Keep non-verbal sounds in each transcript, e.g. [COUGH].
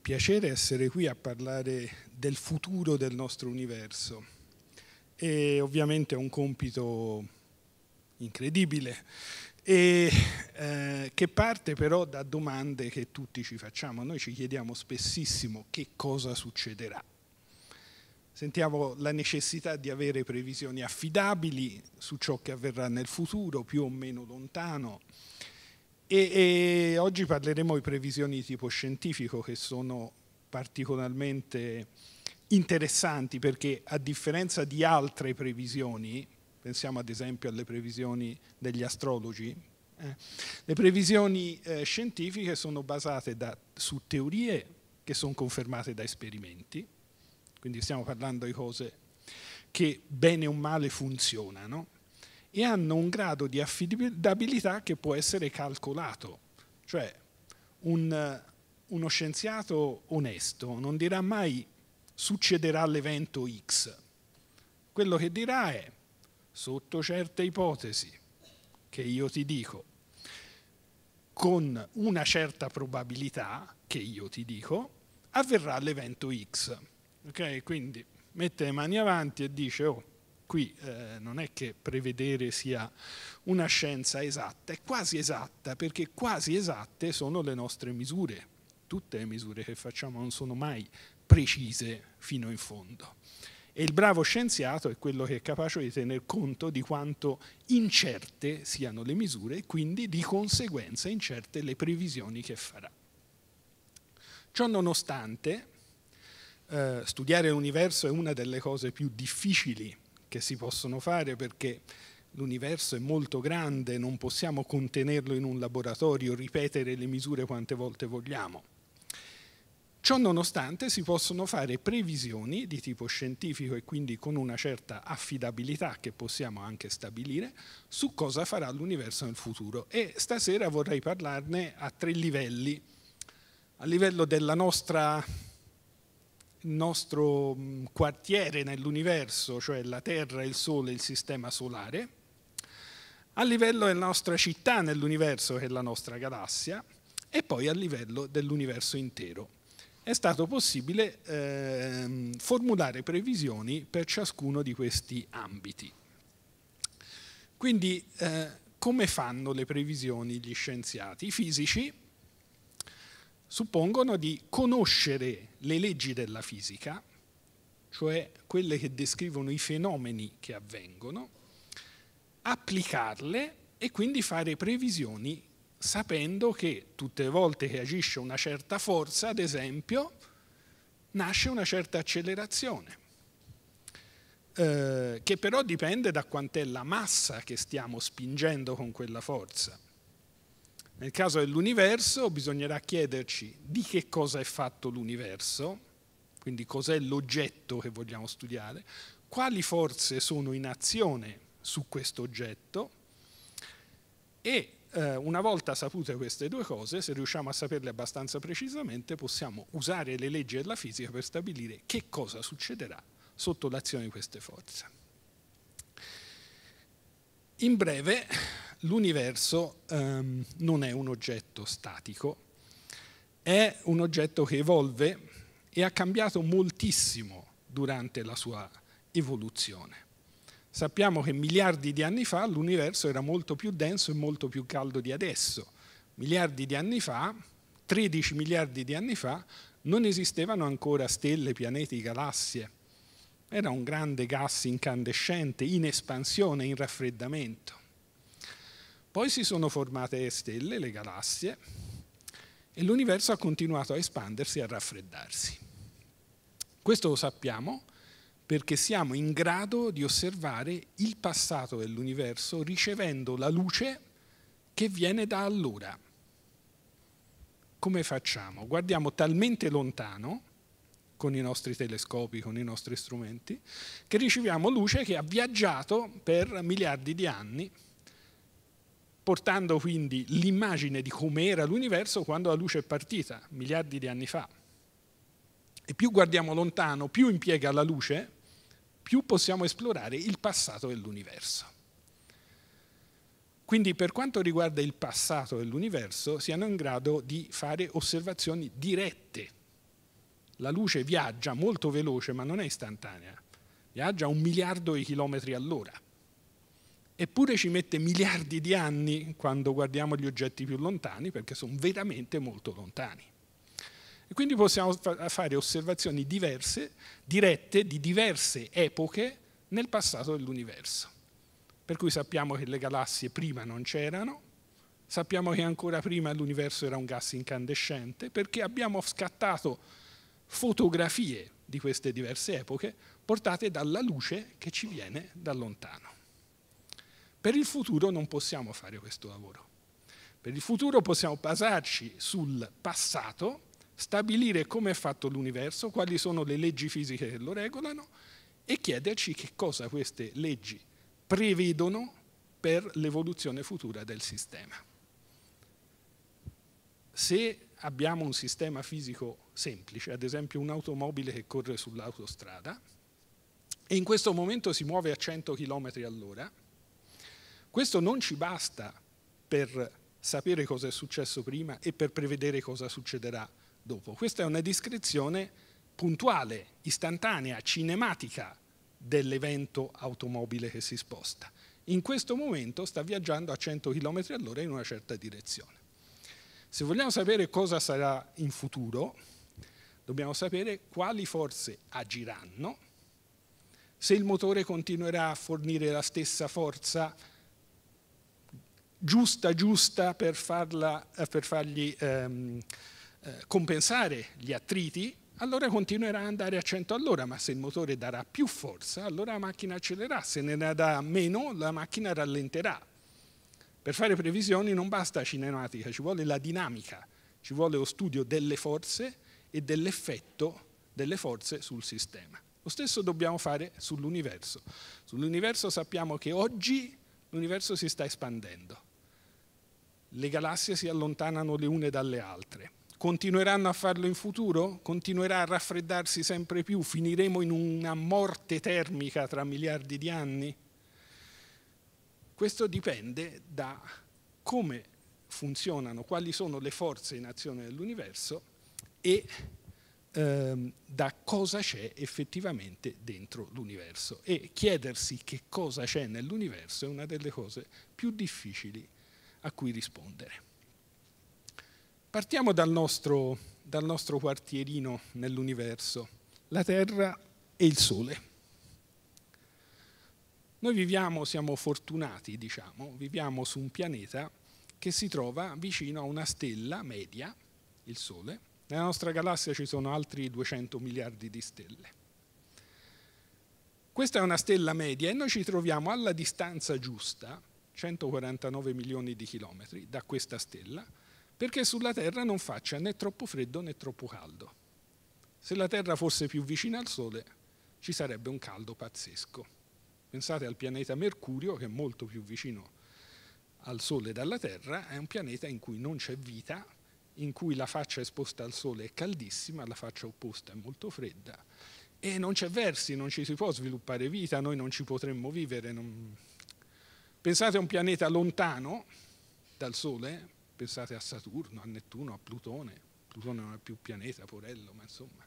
piacere essere qui a parlare del futuro del nostro universo e ovviamente è un compito incredibile e, eh, che parte però da domande che tutti ci facciamo. Noi ci chiediamo spessissimo che cosa succederà. Sentiamo la necessità di avere previsioni affidabili su ciò che avverrà nel futuro, più o meno lontano, e, e oggi parleremo di previsioni di tipo scientifico che sono particolarmente interessanti perché a differenza di altre previsioni, pensiamo ad esempio alle previsioni degli astrologi, eh, le previsioni eh, scientifiche sono basate da, su teorie che sono confermate da esperimenti, quindi stiamo parlando di cose che bene o male funzionano, e hanno un grado di affidabilità che può essere calcolato. Cioè un, eh, uno scienziato onesto non dirà mai succederà l'evento X. Quello che dirà è sotto certe ipotesi che io ti dico, con una certa probabilità che io ti dico, avverrà l'evento X. Okay? Quindi mette le mani avanti e dice oh, qui eh, non è che prevedere sia una scienza esatta, è quasi esatta, perché quasi esatte sono le nostre misure. Tutte le misure che facciamo non sono mai precise fino in fondo. E il bravo scienziato è quello che è capace di tener conto di quanto incerte siano le misure e quindi di conseguenza incerte le previsioni che farà. Ciò nonostante, eh, studiare l'universo è una delle cose più difficili che si possono fare perché l'universo è molto grande, non possiamo contenerlo in un laboratorio, ripetere le misure quante volte vogliamo. Ciò nonostante si possono fare previsioni di tipo scientifico e quindi con una certa affidabilità che possiamo anche stabilire su cosa farà l'universo nel futuro e stasera vorrei parlarne a tre livelli. A livello della nostra nostro mm, quartiere nell'universo, cioè la Terra, il Sole, e il Sistema Solare, a livello della nostra città nell'universo, che è la nostra galassia, e poi a livello dell'universo intero. È stato possibile eh, formulare previsioni per ciascuno di questi ambiti. Quindi eh, come fanno le previsioni gli scienziati? I fisici suppongono di conoscere le leggi della fisica, cioè quelle che descrivono i fenomeni che avvengono, applicarle e quindi fare previsioni sapendo che tutte le volte che agisce una certa forza, ad esempio, nasce una certa accelerazione, eh, che però dipende da quant'è la massa che stiamo spingendo con quella forza. Nel caso dell'universo bisognerà chiederci di che cosa è fatto l'universo, quindi cos'è l'oggetto che vogliamo studiare, quali forze sono in azione su questo oggetto e eh, una volta sapute queste due cose, se riusciamo a saperle abbastanza precisamente, possiamo usare le leggi della fisica per stabilire che cosa succederà sotto l'azione di queste forze. In breve, l'universo ehm, non è un oggetto statico, è un oggetto che evolve e ha cambiato moltissimo durante la sua evoluzione. Sappiamo che miliardi di anni fa l'universo era molto più denso e molto più caldo di adesso. Miliardi di anni fa, 13 miliardi di anni fa, non esistevano ancora stelle, pianeti, galassie. Era un grande gas incandescente, in espansione, in raffreddamento. Poi si sono formate le stelle, le galassie, e l'universo ha continuato a espandersi e a raffreddarsi. Questo lo sappiamo perché siamo in grado di osservare il passato dell'universo ricevendo la luce che viene da allora. Come facciamo? Guardiamo talmente lontano con i nostri telescopi, con i nostri strumenti, che riceviamo luce che ha viaggiato per miliardi di anni portando quindi l'immagine di come era l'universo quando la luce è partita, miliardi di anni fa. E più guardiamo lontano, più impiega la luce, più possiamo esplorare il passato dell'universo. Quindi per quanto riguarda il passato dell'universo, siamo in grado di fare osservazioni dirette. La luce viaggia molto veloce, ma non è istantanea. Viaggia un miliardo di chilometri all'ora eppure ci mette miliardi di anni quando guardiamo gli oggetti più lontani, perché sono veramente molto lontani. E quindi possiamo fare osservazioni diverse, dirette, di diverse epoche nel passato dell'universo. Per cui sappiamo che le galassie prima non c'erano, sappiamo che ancora prima l'universo era un gas incandescente, perché abbiamo scattato fotografie di queste diverse epoche portate dalla luce che ci viene da lontano. Per il futuro non possiamo fare questo lavoro. Per il futuro possiamo basarci sul passato, stabilire come è fatto l'universo, quali sono le leggi fisiche che lo regolano e chiederci che cosa queste leggi prevedono per l'evoluzione futura del sistema. Se abbiamo un sistema fisico semplice, ad esempio un'automobile che corre sull'autostrada e in questo momento si muove a 100 km all'ora, questo non ci basta per sapere cosa è successo prima e per prevedere cosa succederà dopo. Questa è una descrizione puntuale, istantanea, cinematica dell'evento automobile che si sposta. In questo momento sta viaggiando a 100 km all'ora in una certa direzione. Se vogliamo sapere cosa sarà in futuro, dobbiamo sapere quali forze agiranno, se il motore continuerà a fornire la stessa forza giusta giusta per, farla, eh, per fargli ehm, eh, compensare gli attriti, allora continuerà ad andare a 100 all'ora, ma se il motore darà più forza, allora la macchina accelererà, se ne darà meno, la macchina rallenterà. Per fare previsioni non basta cinematica, ci vuole la dinamica, ci vuole lo studio delle forze e dell'effetto delle forze sul sistema. Lo stesso dobbiamo fare sull'universo. Sull'universo sappiamo che oggi l'universo si sta espandendo le galassie si allontanano le une dalle altre. Continueranno a farlo in futuro? Continuerà a raffreddarsi sempre più? Finiremo in una morte termica tra miliardi di anni? Questo dipende da come funzionano, quali sono le forze in azione dell'universo e ehm, da cosa c'è effettivamente dentro l'universo. E chiedersi che cosa c'è nell'universo è una delle cose più difficili a cui rispondere. Partiamo dal nostro, dal nostro quartierino nell'universo, la Terra e il Sole. Noi viviamo, siamo fortunati, diciamo, viviamo su un pianeta che si trova vicino a una stella media, il Sole. Nella nostra galassia ci sono altri 200 miliardi di stelle. Questa è una stella media e noi ci troviamo alla distanza giusta 149 milioni di chilometri da questa stella, perché sulla Terra non faccia né troppo freddo né troppo caldo. Se la Terra fosse più vicina al Sole ci sarebbe un caldo pazzesco. Pensate al pianeta Mercurio, che è molto più vicino al Sole dalla Terra, è un pianeta in cui non c'è vita, in cui la faccia esposta al Sole è caldissima, la faccia opposta è molto fredda, e non c'è versi, non ci si può sviluppare vita, noi non ci potremmo vivere, non, Pensate a un pianeta lontano dal Sole, pensate a Saturno, a Nettuno, a Plutone. Plutone non è più pianeta, porello, ma insomma.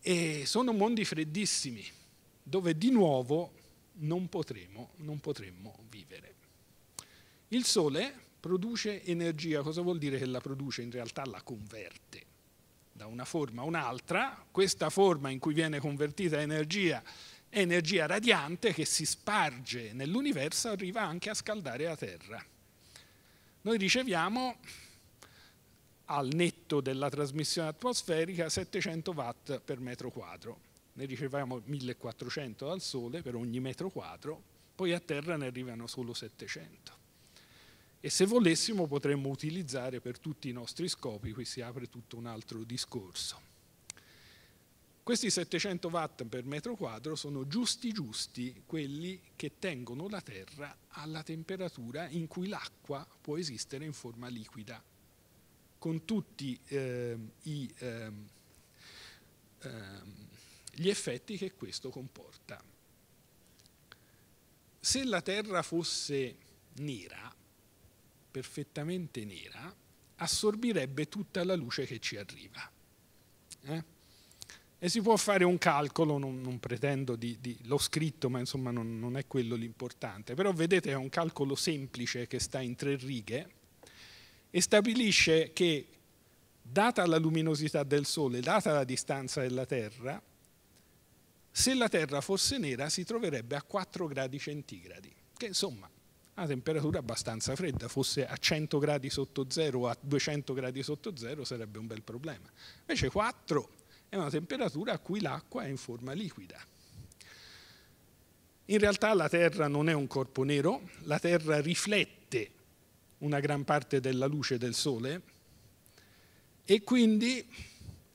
E sono mondi freddissimi, dove di nuovo non potremo, non potremmo vivere. Il Sole produce energia, cosa vuol dire che la produce? In realtà la converte da una forma a un'altra, questa forma in cui viene convertita energia energia radiante che si sparge nell'universo arriva anche a scaldare la Terra. Noi riceviamo al netto della trasmissione atmosferica 700 watt per metro quadro. Ne riceviamo 1400 dal Sole per ogni metro quadro, poi a Terra ne arrivano solo 700. E se volessimo potremmo utilizzare per tutti i nostri scopi, qui si apre tutto un altro discorso. Questi 700 watt per metro quadro sono giusti giusti quelli che tengono la Terra alla temperatura in cui l'acqua può esistere in forma liquida, con tutti eh, i, eh, gli effetti che questo comporta. Se la Terra fosse nera, perfettamente nera, assorbirebbe tutta la luce che ci arriva. Eh? E si può fare un calcolo, non, non pretendo di, di, l'ho scritto, ma insomma non, non è quello l'importante, però vedete è un calcolo semplice che sta in tre righe e stabilisce che data la luminosità del Sole, data la distanza della Terra, se la Terra fosse nera si troverebbe a 4 gradi centigradi, che insomma a una temperatura abbastanza fredda, fosse a 100 gradi sotto zero o a 200 gradi sotto zero sarebbe un bel problema. Invece 4 è una temperatura a cui l'acqua è in forma liquida. In realtà la Terra non è un corpo nero, la Terra riflette una gran parte della luce del Sole e quindi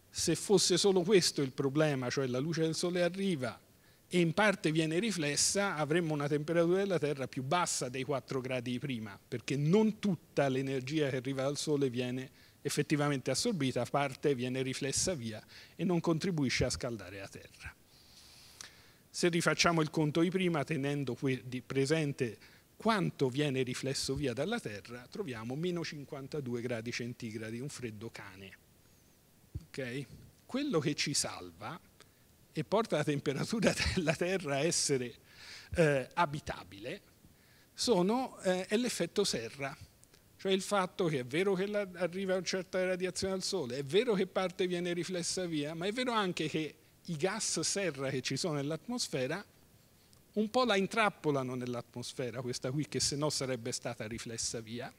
se fosse solo questo il problema, cioè la luce del Sole arriva e in parte viene riflessa, avremmo una temperatura della Terra più bassa dei 4 gradi di prima, perché non tutta l'energia che arriva dal Sole viene riflessa effettivamente assorbita, parte viene riflessa via e non contribuisce a scaldare la terra. Se rifacciamo il conto di prima, tenendo presente quanto viene riflesso via dalla terra, troviamo meno 52 gradi centigradi, un freddo cane. Okay? Quello che ci salva e porta la temperatura [LAUGHS] della terra a essere eh, abitabile sono, eh, è l'effetto serra cioè il fatto che è vero che arriva una certa radiazione al Sole, è vero che parte viene riflessa via, ma è vero anche che i gas serra che ci sono nell'atmosfera un po' la intrappolano nell'atmosfera questa qui che se no sarebbe stata riflessa via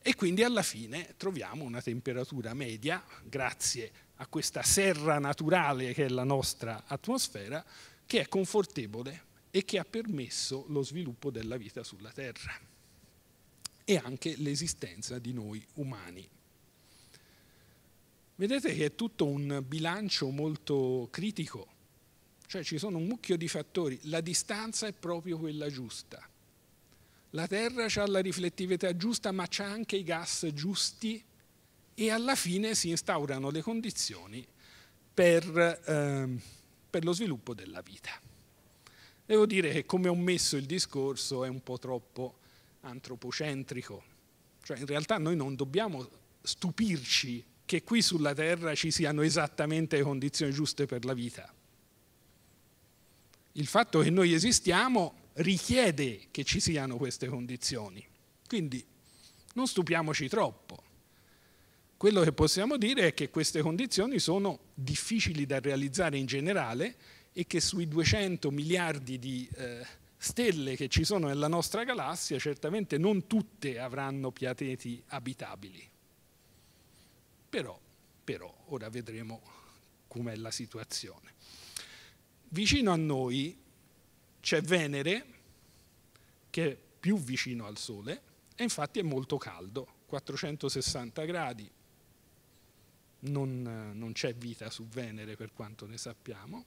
e quindi alla fine troviamo una temperatura media grazie a questa serra naturale che è la nostra atmosfera che è confortevole e che ha permesso lo sviluppo della vita sulla Terra e anche l'esistenza di noi umani. Vedete che è tutto un bilancio molto critico, cioè ci sono un mucchio di fattori, la distanza è proprio quella giusta. La Terra ha la riflettività giusta ma c'ha anche i gas giusti e alla fine si instaurano le condizioni per, ehm, per lo sviluppo della vita. Devo dire che come ho messo il discorso è un po' troppo antropocentrico. Cioè in realtà noi non dobbiamo stupirci che qui sulla Terra ci siano esattamente le condizioni giuste per la vita. Il fatto che noi esistiamo richiede che ci siano queste condizioni. Quindi non stupiamoci troppo. Quello che possiamo dire è che queste condizioni sono difficili da realizzare in generale e che sui 200 miliardi di eh, stelle che ci sono nella nostra galassia certamente non tutte avranno pianeti abitabili. Però, però ora vedremo com'è la situazione. Vicino a noi c'è Venere, che è più vicino al Sole, e infatti è molto caldo, 460 gradi. Non, non c'è vita su Venere per quanto ne sappiamo.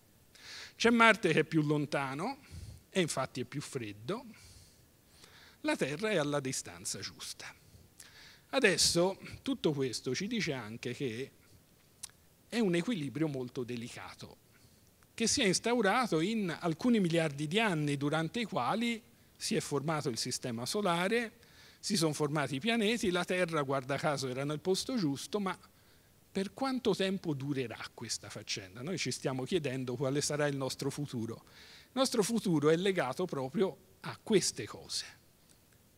C'è Marte che è più lontano, e infatti è più freddo, la Terra è alla distanza giusta. Adesso tutto questo ci dice anche che è un equilibrio molto delicato, che si è instaurato in alcuni miliardi di anni durante i quali si è formato il sistema solare, si sono formati i pianeti, la Terra, guarda caso, era nel posto giusto, ma per quanto tempo durerà questa faccenda? Noi ci stiamo chiedendo quale sarà il nostro futuro. Il nostro futuro è legato proprio a queste cose.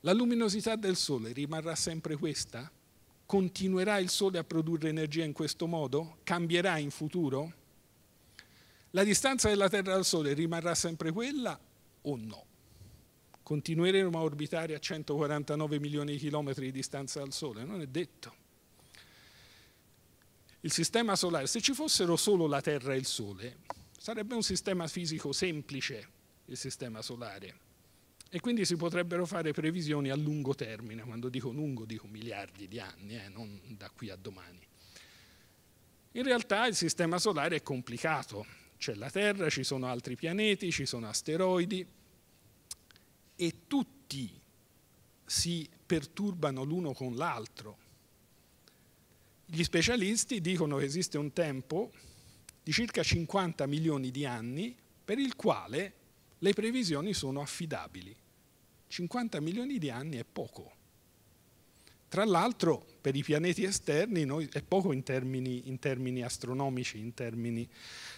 La luminosità del Sole rimarrà sempre questa? Continuerà il Sole a produrre energia in questo modo? Cambierà in futuro? La distanza della Terra dal Sole rimarrà sempre quella o no? Continueremo a orbitare a 149 milioni di chilometri di distanza dal Sole? Non è detto. Il sistema solare, se ci fossero solo la Terra e il Sole, Sarebbe un sistema fisico semplice il sistema solare e quindi si potrebbero fare previsioni a lungo termine, quando dico lungo dico miliardi di anni, eh, non da qui a domani. In realtà il sistema solare è complicato, c'è la Terra, ci sono altri pianeti, ci sono asteroidi e tutti si perturbano l'uno con l'altro. Gli specialisti dicono che esiste un tempo di circa 50 milioni di anni per il quale le previsioni sono affidabili. 50 milioni di anni è poco. Tra l'altro per i pianeti esterni noi, è poco in termini, in termini astronomici, in termini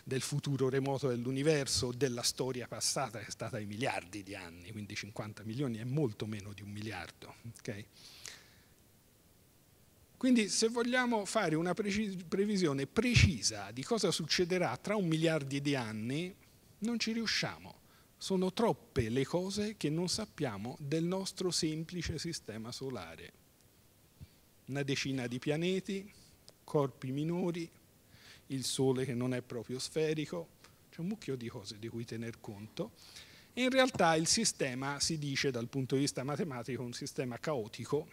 del futuro remoto dell'universo, della storia passata che è stata ai miliardi di anni, quindi 50 milioni è molto meno di un miliardo. Okay? Quindi se vogliamo fare una previsione precisa di cosa succederà tra un miliardo di anni, non ci riusciamo. Sono troppe le cose che non sappiamo del nostro semplice sistema solare. Una decina di pianeti, corpi minori, il Sole che non è proprio sferico, c'è un mucchio di cose di cui tener conto. In realtà il sistema si dice dal punto di vista matematico un sistema caotico,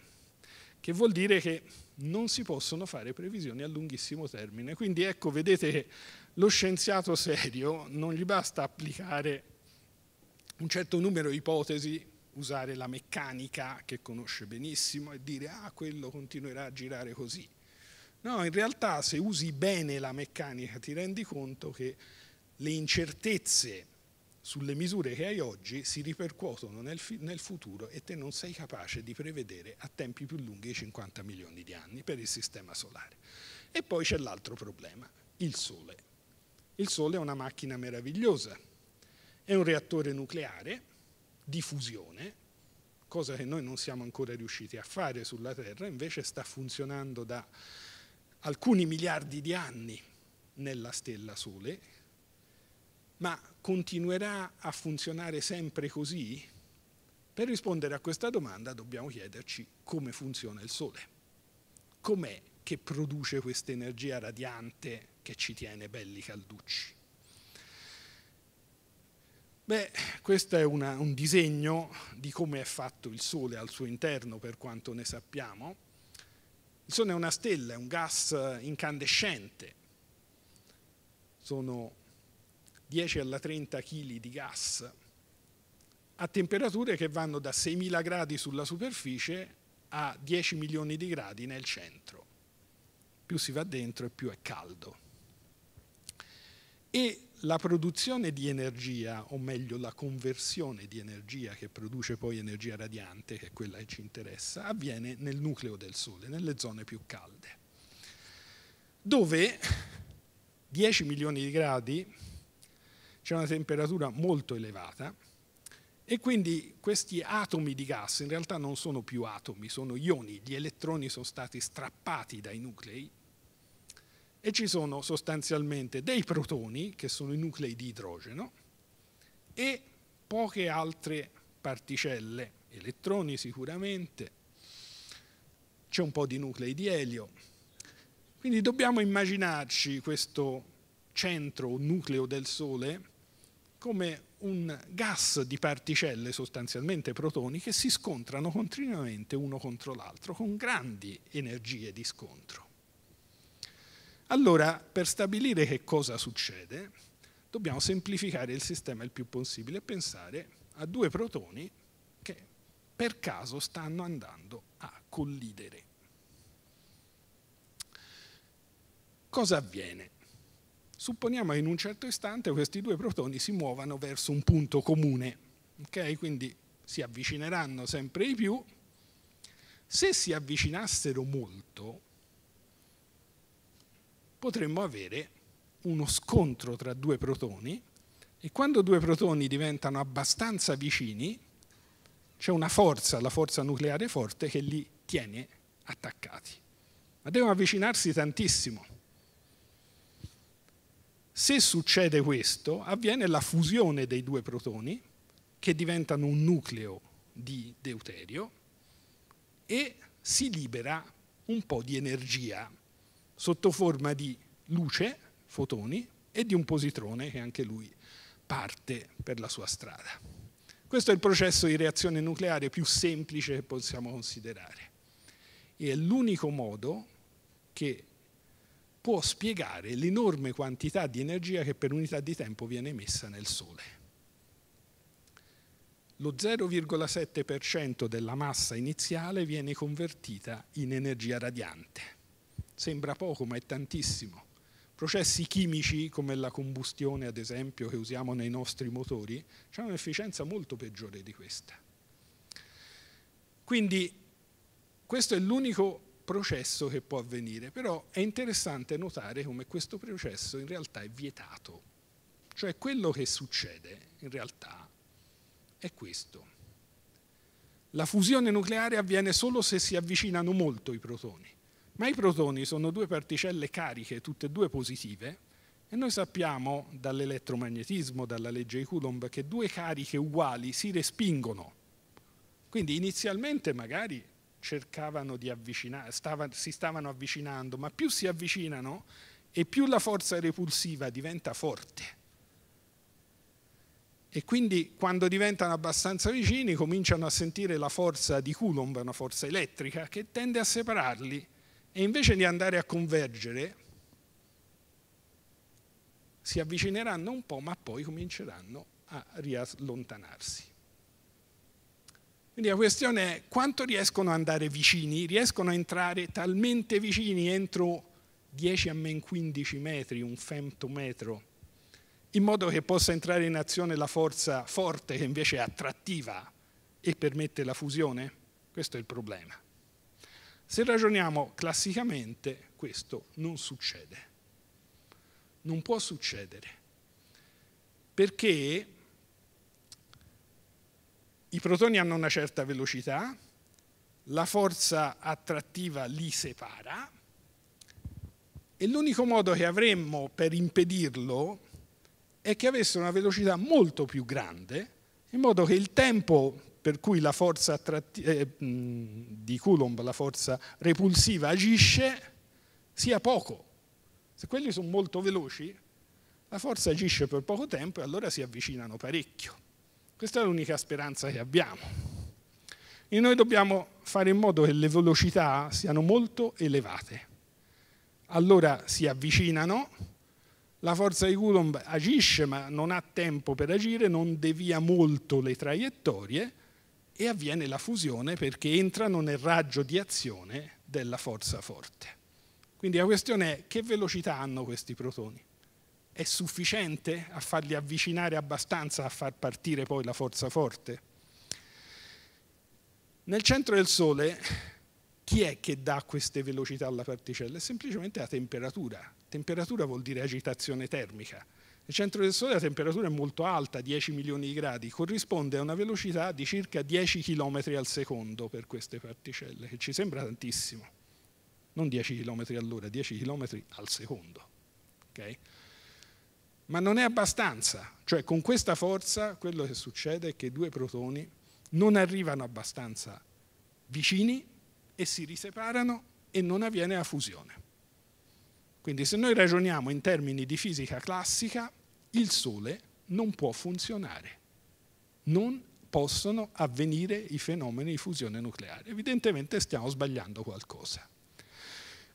che vuol dire che non si possono fare previsioni a lunghissimo termine. Quindi ecco, vedete, lo scienziato serio non gli basta applicare un certo numero di ipotesi, usare la meccanica che conosce benissimo e dire ah, quello continuerà a girare così. No, in realtà se usi bene la meccanica ti rendi conto che le incertezze sulle misure che hai oggi si ripercuotono nel, nel, futuro e te non sei capace di prevedere a tempi più lunghi 50 milioni di anni per il sistema solare. E poi c'è l'altro problema, il Sole. Il Sole è una macchina meravigliosa, è un reattore nucleare di fusione, cosa che noi non siamo ancora riusciti a fare sulla Terra, invece sta funzionando da alcuni miliardi di anni nella stella Sole, ma continuerà a funzionare sempre così? Per rispondere a questa domanda dobbiamo chiederci come funziona il Sole. Com'è che produce questa energia radiante che ci tiene belli calducci? Beh, questo è una, un disegno di come è fatto il Sole al suo interno, per quanto ne sappiamo. Il Sole è una stella, è un gas incandescente. Sono 10 alla 30 kg di gas a temperature che vanno da 6.000 gradi sulla superficie a 10 milioni di gradi nel centro. Più si va dentro e più è caldo. E la produzione di energia, o meglio la conversione di energia che produce poi energia radiante, che è quella che ci interessa, avviene nel nucleo del Sole, nelle zone più calde, dove 10 milioni di gradi c'è una temperatura molto elevata e quindi questi atomi di gas in realtà non sono più atomi, sono ioni, gli elettroni sono stati strappati dai nuclei e ci sono sostanzialmente dei protoni, che sono i nuclei di idrogeno, e poche altre particelle, elettroni sicuramente, c'è un po' di nuclei di elio. Quindi dobbiamo immaginarci questo centro o nucleo del Sole come un gas di particelle sostanzialmente protoni che si scontrano continuamente uno contro l'altro con grandi energie di scontro. Allora, per stabilire che cosa succede, dobbiamo semplificare il sistema il più possibile e pensare a due protoni che per caso stanno andando a collidere. Cosa avviene? Supponiamo che in un certo istante questi due protoni si muovano verso un punto comune, okay? quindi si avvicineranno sempre di più. Se si avvicinassero molto, potremmo avere uno scontro tra due protoni e quando due protoni diventano abbastanza vicini, c'è una forza, la forza nucleare forte, che li tiene attaccati. Ma devono avvicinarsi tantissimo. Se succede questo, avviene la fusione dei due protoni, che diventano un nucleo di deuterio, e si libera un po' di energia sotto forma di luce, fotoni, e di un positrone che anche lui parte per la sua strada. Questo è il processo di reazione nucleare più semplice che possiamo considerare. E è l'unico modo che può spiegare l'enorme quantità di energia che per unità di tempo viene emessa nel Sole. Lo 0,7% della massa iniziale viene convertita in energia radiante. Sembra poco, ma è tantissimo. Processi chimici come la combustione, ad esempio, che usiamo nei nostri motori, hanno un'efficienza molto peggiore di questa. Quindi questo è l'unico processo che può avvenire, però è interessante notare come questo processo in realtà è vietato, cioè quello che succede in realtà è questo. La fusione nucleare avviene solo se si avvicinano molto i protoni, ma i protoni sono due particelle cariche, tutte e due positive, e noi sappiamo dall'elettromagnetismo, dalla legge di Coulomb, che due cariche uguali si respingono. Quindi inizialmente magari cercavano di avvicinare, stava, si stavano avvicinando, ma più si avvicinano e più la forza repulsiva diventa forte. E quindi quando diventano abbastanza vicini cominciano a sentire la forza di Coulomb, una forza elettrica, che tende a separarli e invece di andare a convergere si avvicineranno un po' ma poi cominceranno a riallontanarsi. Quindi la questione è quanto riescono ad andare vicini, riescono a entrare talmente vicini entro 10 a men 15 metri, un femtometro, in modo che possa entrare in azione la forza forte che invece è attrattiva e permette la fusione? Questo è il problema. Se ragioniamo classicamente, questo non succede. Non può succedere. Perché i protoni hanno una certa velocità, la forza attrattiva li separa e l'unico modo che avremmo per impedirlo è che avesse una velocità molto più grande, in modo che il tempo per cui la forza eh, di Coulomb, la forza repulsiva, agisce sia poco. Se quelli sono molto veloci, la forza agisce per poco tempo e allora si avvicinano parecchio. Questa è l'unica speranza che abbiamo. E noi dobbiamo fare in modo che le velocità siano molto elevate. Allora si avvicinano, la forza di Coulomb agisce ma non ha tempo per agire, non devia molto le traiettorie e avviene la fusione perché entrano nel raggio di azione della forza forte. Quindi la questione è che velocità hanno questi protoni è sufficiente a farli avvicinare abbastanza a far partire poi la forza forte? Nel centro del Sole chi è che dà queste velocità alla particella? È semplicemente la temperatura. Temperatura vuol dire agitazione termica. Nel centro del Sole la temperatura è molto alta, 10 milioni di gradi, corrisponde a una velocità di circa 10 km al secondo per queste particelle, che ci sembra tantissimo. Non 10 km all'ora, 10 km al secondo. Okay? ma non è abbastanza. Cioè con questa forza quello che succede è che i due protoni non arrivano abbastanza vicini e si riseparano e non avviene la fusione. Quindi se noi ragioniamo in termini di fisica classica, il Sole non può funzionare, non possono avvenire i fenomeni di fusione nucleare. Evidentemente stiamo sbagliando qualcosa.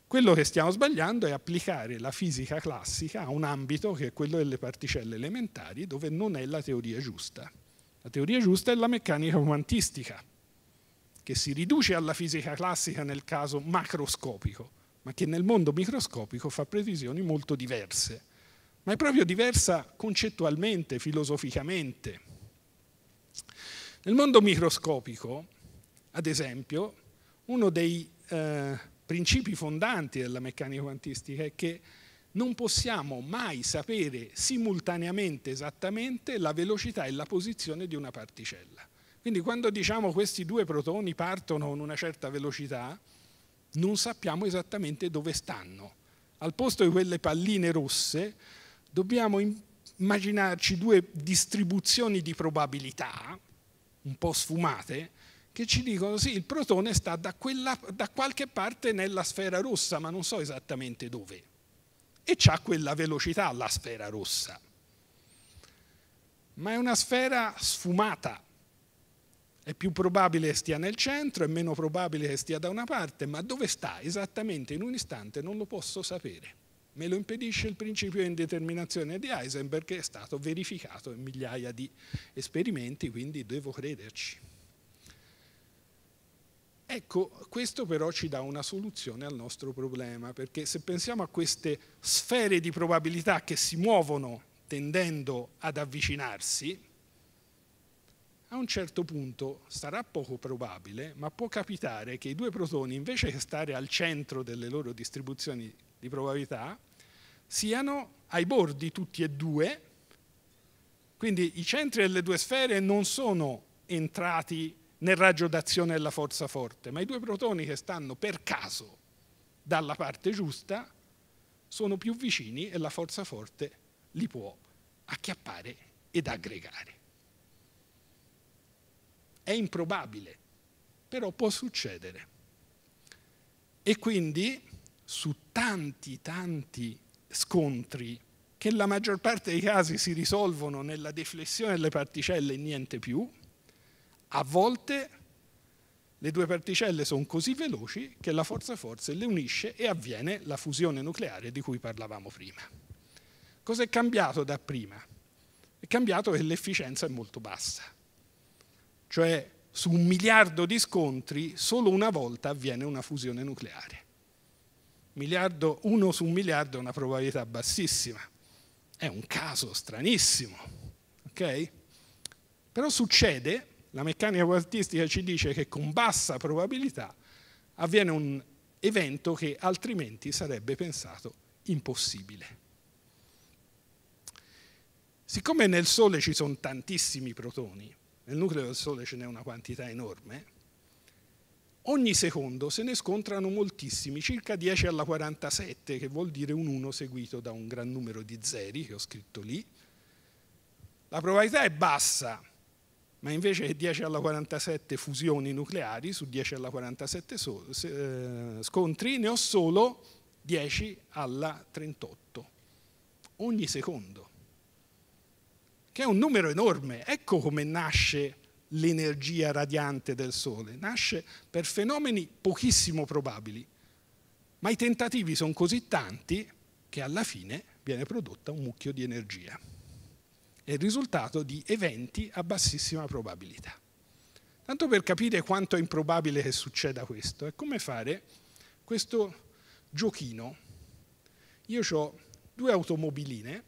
Quello che stiamo sbagliando è applicare la fisica classica a un ambito che è quello delle particelle elementari, dove non è la teoria giusta. La teoria giusta è la meccanica quantistica, che si riduce alla fisica classica nel caso macroscopico, ma che nel mondo microscopico fa previsioni molto diverse, ma è proprio diversa concettualmente, filosoficamente. Nel mondo microscopico, ad esempio, uno dei... Eh, principi fondanti della meccanica quantistica è che non possiamo mai sapere simultaneamente esattamente la velocità e la posizione di una particella. Quindi quando diciamo questi due protoni partono con una certa velocità, non sappiamo esattamente dove stanno. Al posto di quelle palline rosse, dobbiamo immaginarci due distribuzioni di probabilità, un po' sfumate, che ci dicono sì, il protone sta da, quella, da qualche parte nella sfera rossa, ma non so esattamente dove. E ha quella velocità la sfera rossa. Ma è una sfera sfumata. È più probabile che stia nel centro, è meno probabile che stia da una parte, ma dove sta esattamente in un istante non lo posso sapere. Me lo impedisce il principio di indeterminazione di Heisenberg che è stato verificato in migliaia di esperimenti, quindi devo crederci. Ecco, questo però ci dà una soluzione al nostro problema, perché se pensiamo a queste sfere di probabilità che si muovono tendendo ad avvicinarsi, a un certo punto sarà poco probabile, ma può capitare che i due protoni, invece che stare al centro delle loro distribuzioni di probabilità, siano ai bordi tutti e due, quindi i centri delle due sfere non sono entrati nel raggio d'azione della forza forte, ma i due protoni che stanno per caso dalla parte giusta sono più vicini e la forza forte li può acchiappare ed aggregare. È improbabile, però può succedere. E quindi su tanti, tanti scontri che la maggior parte dei casi si risolvono nella deflessione delle particelle e niente più, a volte le due particelle sono così veloci che la forza-forze le unisce e avviene la fusione nucleare di cui parlavamo prima. Cosa è cambiato da prima? È cambiato che l'efficienza è molto bassa. Cioè su un miliardo di scontri solo una volta avviene una fusione nucleare. Miliardo, uno su un miliardo è una probabilità bassissima. È un caso stranissimo. Okay? Però succede la meccanica quantistica ci dice che con bassa probabilità avviene un evento che altrimenti sarebbe pensato impossibile. Siccome nel Sole ci sono tantissimi protoni, nel nucleo del Sole ce n'è una quantità enorme, ogni secondo se ne scontrano moltissimi, circa 10 alla 47, che vuol dire un 1 seguito da un gran numero di zeri che ho scritto lì. La probabilità è bassa ma invece che 10 alla 47 fusioni nucleari su 10 alla 47 so, se, eh, scontri ne ho solo 10 alla 38 ogni secondo che è un numero enorme ecco come nasce l'energia radiante del sole nasce per fenomeni pochissimo probabili ma i tentativi sono così tanti che alla fine viene prodotta un mucchio di energia è il risultato di eventi a bassissima probabilità. Tanto per capire quanto è improbabile che succeda questo, è come fare questo giochino. Io ho due automobiline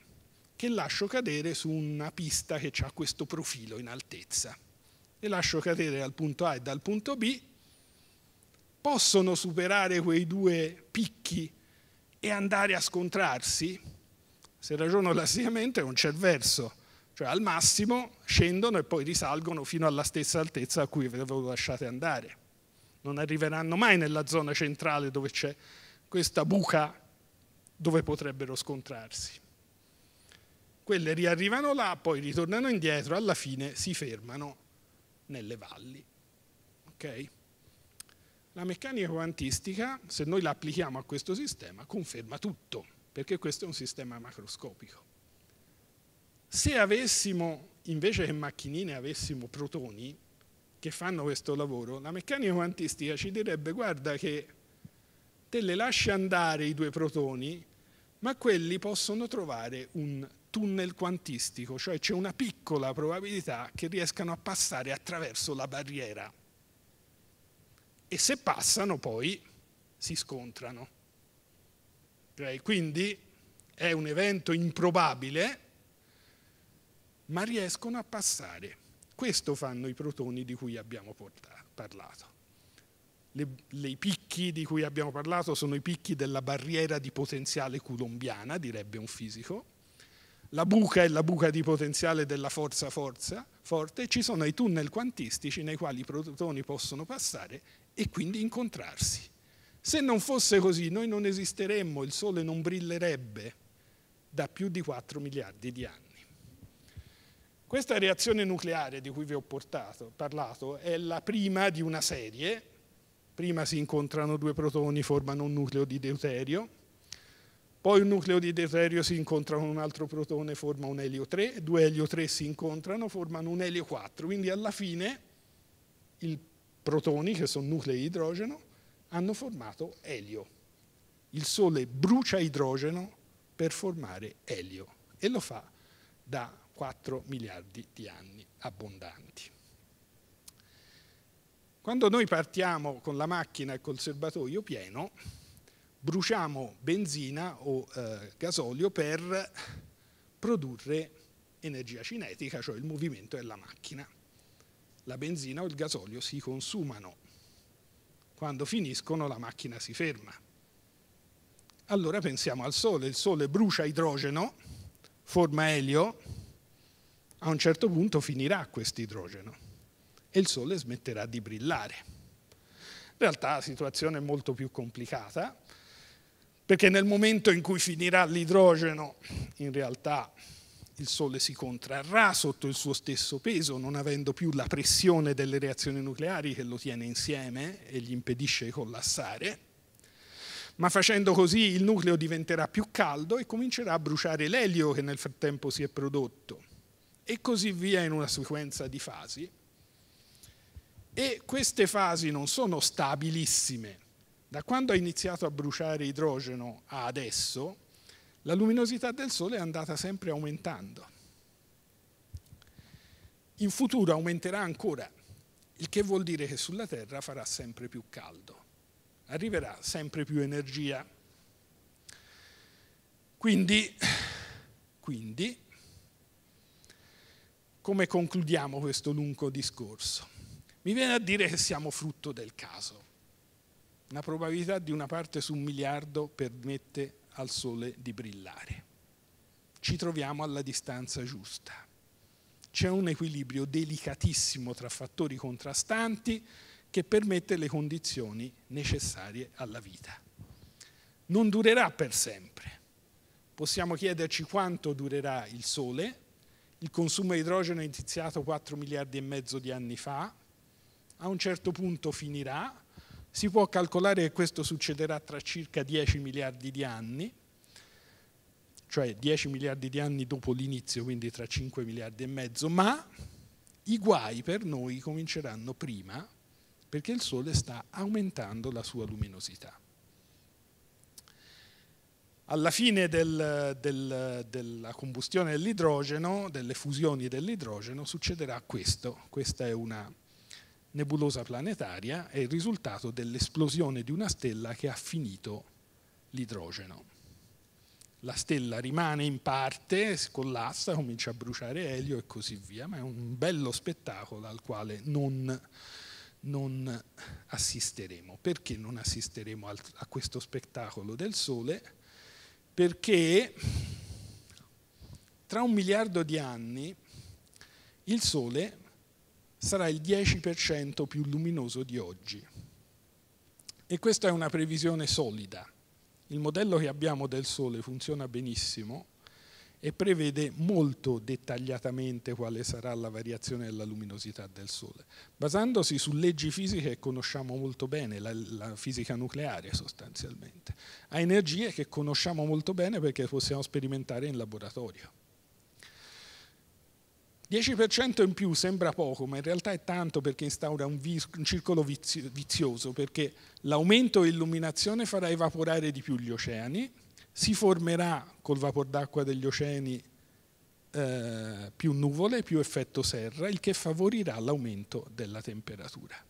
che lascio cadere su una pista che ha questo profilo in altezza. Le lascio cadere dal punto A e dal punto B, possono superare quei due picchi e andare a scontrarsi? Se ragiono classicamente non c'è verso, cioè al massimo scendono e poi risalgono fino alla stessa altezza a cui avevo lasciato andare. Non arriveranno mai nella zona centrale dove c'è questa buca dove potrebbero scontrarsi. Quelle riarrivano là, poi ritornano indietro, alla fine si fermano nelle valli. Okay? La meccanica quantistica, se noi la applichiamo a questo sistema, conferma tutto, perché questo è un sistema macroscopico. Se avessimo, invece che macchinine, avessimo protoni che fanno questo lavoro, la meccanica quantistica ci direbbe guarda che te le lasci andare i due protoni, ma quelli possono trovare un tunnel quantistico, cioè c'è una piccola probabilità che riescano a passare attraverso la barriera. E se passano poi si scontrano. Cioè, quindi è un evento improbabile, ma riescono a passare. Questo fanno i protoni di cui abbiamo parlato. Le, le, I picchi di cui abbiamo parlato sono i picchi della barriera di potenziale coulombiana, direbbe un fisico. La buca è la buca di potenziale della forza forza forte. Ci sono i tunnel quantistici nei quali i protoni possono passare e quindi incontrarsi. Se non fosse così, noi non esisteremmo, il Sole non brillerebbe da più di 4 miliardi di anni. Questa reazione nucleare di cui vi ho portato, parlato è la prima di una serie. Prima si incontrano due protoni, formano un nucleo di deuterio. Poi un nucleo di deuterio si incontra con un altro protone, forma un elio 3. Due elio 3 si incontrano, formano un elio 4. Quindi alla fine i protoni, che sono nuclei di idrogeno, hanno formato elio. Il Sole brucia idrogeno per formare elio e lo fa da 4 miliardi di anni abbondanti. Quando noi partiamo con la macchina e col serbatoio pieno, bruciamo benzina o eh, gasolio per produrre energia cinetica, cioè il movimento della macchina. La benzina o il gasolio si consumano. Quando finiscono la macchina si ferma. Allora pensiamo al Sole. Il Sole brucia idrogeno, forma elio, a un certo punto finirà questo idrogeno e il Sole smetterà di brillare. In realtà la situazione è molto più complicata, perché nel momento in cui finirà l'idrogeno, in realtà il Sole si contrarrà sotto il suo stesso peso, non avendo più la pressione delle reazioni nucleari che lo tiene insieme e gli impedisce di collassare, ma facendo così il nucleo diventerà più caldo e comincerà a bruciare l'elio che nel frattempo si è prodotto e così via in una sequenza di fasi. E queste fasi non sono stabilissime. Da quando ha iniziato a bruciare idrogeno a adesso, la luminosità del Sole è andata sempre aumentando. In futuro aumenterà ancora, il che vuol dire che sulla Terra farà sempre più caldo, arriverà sempre più energia. Quindi, quindi come concludiamo questo lungo discorso? Mi viene a dire che siamo frutto del caso. Una probabilità di una parte su un miliardo permette al Sole di brillare. Ci troviamo alla distanza giusta. C'è un equilibrio delicatissimo tra fattori contrastanti che permette le condizioni necessarie alla vita. Non durerà per sempre. Possiamo chiederci quanto durerà il Sole, il consumo di idrogeno è iniziato 4 miliardi e mezzo di anni fa, a un certo punto finirà, si può calcolare che questo succederà tra circa 10 miliardi di anni, cioè 10 miliardi di anni dopo l'inizio, quindi tra 5 miliardi e mezzo, ma i guai per noi cominceranno prima perché il Sole sta aumentando la sua luminosità alla fine del, del, della combustione dell'idrogeno, delle fusioni dell'idrogeno, succederà questo. Questa è una nebulosa planetaria, è il risultato dell'esplosione di una stella che ha finito l'idrogeno. La stella rimane in parte, collassa, comincia a bruciare elio e così via, ma è un bello spettacolo al quale non, non assisteremo. Perché non assisteremo a questo spettacolo del Sole? perché tra un miliardo di anni il Sole sarà il 10% più luminoso di oggi. E questa è una previsione solida. Il modello che abbiamo del Sole funziona benissimo e prevede molto dettagliatamente quale sarà la variazione della luminosità del Sole, basandosi su leggi fisiche che conosciamo molto bene, la, la, fisica nucleare sostanzialmente, a energie che conosciamo molto bene perché possiamo sperimentare in laboratorio. 10% in più sembra poco, ma in realtà è tanto perché instaura un, un circolo vizio vizioso, perché l'aumento dell'illuminazione farà evaporare di più gli oceani, si formerà col vapor d'acqua degli oceani eh, più nuvole, più effetto serra, il che favorirà l'aumento della temperatura.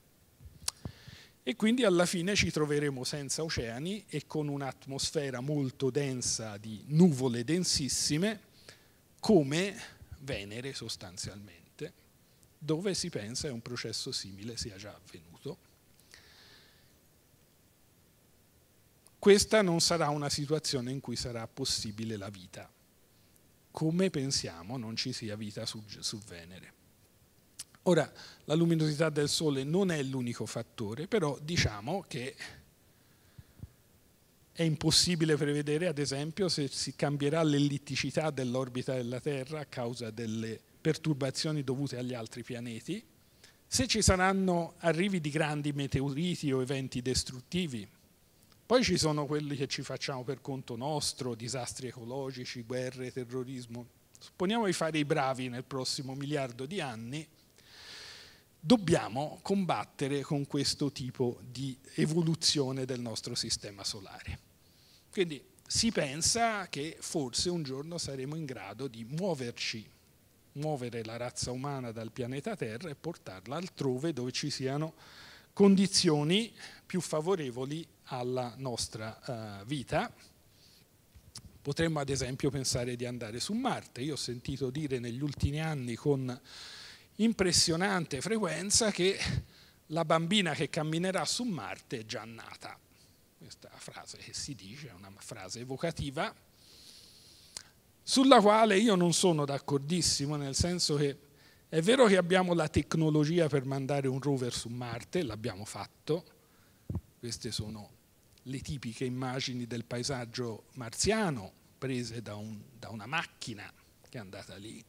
E quindi alla fine ci troveremo senza oceani e con un'atmosfera molto densa di nuvole densissime come Venere sostanzialmente, dove si pensa che un processo simile sia già avvenuto. questa non sarà una situazione in cui sarà possibile la vita, come pensiamo non ci sia vita su, su Venere. Ora, la luminosità del Sole non è l'unico fattore, però diciamo che è impossibile prevedere, ad esempio, se si cambierà l'ellitticità dell'orbita della Terra a causa delle perturbazioni dovute agli altri pianeti, se ci saranno arrivi di grandi meteoriti o eventi distruttivi, poi ci sono quelli che ci facciamo per conto nostro, disastri ecologici, guerre, terrorismo. Supponiamo di fare i bravi nel prossimo miliardo di anni, dobbiamo combattere con questo tipo di evoluzione del nostro sistema solare. Quindi si pensa che forse un giorno saremo in grado di muoverci, muovere la razza umana dal pianeta Terra e portarla altrove dove ci siano condizioni più favorevoli alla nostra eh, vita. Potremmo ad esempio pensare di andare su Marte. Io ho sentito dire negli ultimi anni con impressionante frequenza che la bambina che camminerà su Marte è già nata. Questa frase che si dice è una frase evocativa sulla quale io non sono d'accordissimo, nel senso che è vero che abbiamo la tecnologia per mandare un rover su Marte, l'abbiamo fatto, queste sono le tipiche immagini del paesaggio marziano prese da, un, da una macchina che è andata lì.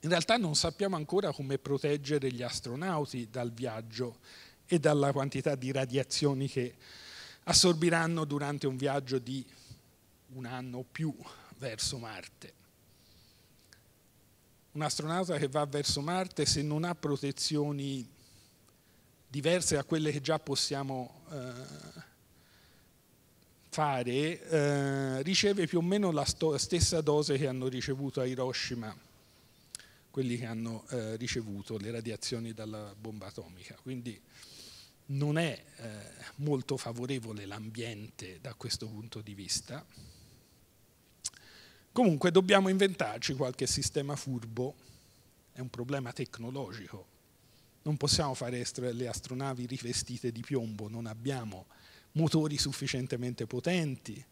In realtà non sappiamo ancora come proteggere gli astronauti dal viaggio e dalla quantità di radiazioni che assorbiranno durante un viaggio di un anno o più verso Marte. Un astronauta che va verso Marte se non ha protezioni diverse da quelle che già possiamo eh, fare, eh, riceve più o meno la stessa dose che hanno ricevuto a Hiroshima quelli che hanno eh, ricevuto le radiazioni dalla bomba atomica. Quindi non è eh, molto favorevole l'ambiente da questo punto di vista. Comunque dobbiamo inventarci qualche sistema furbo, è un problema tecnologico non possiamo fare le astronavi rivestite di piombo, non abbiamo motori sufficientemente potenti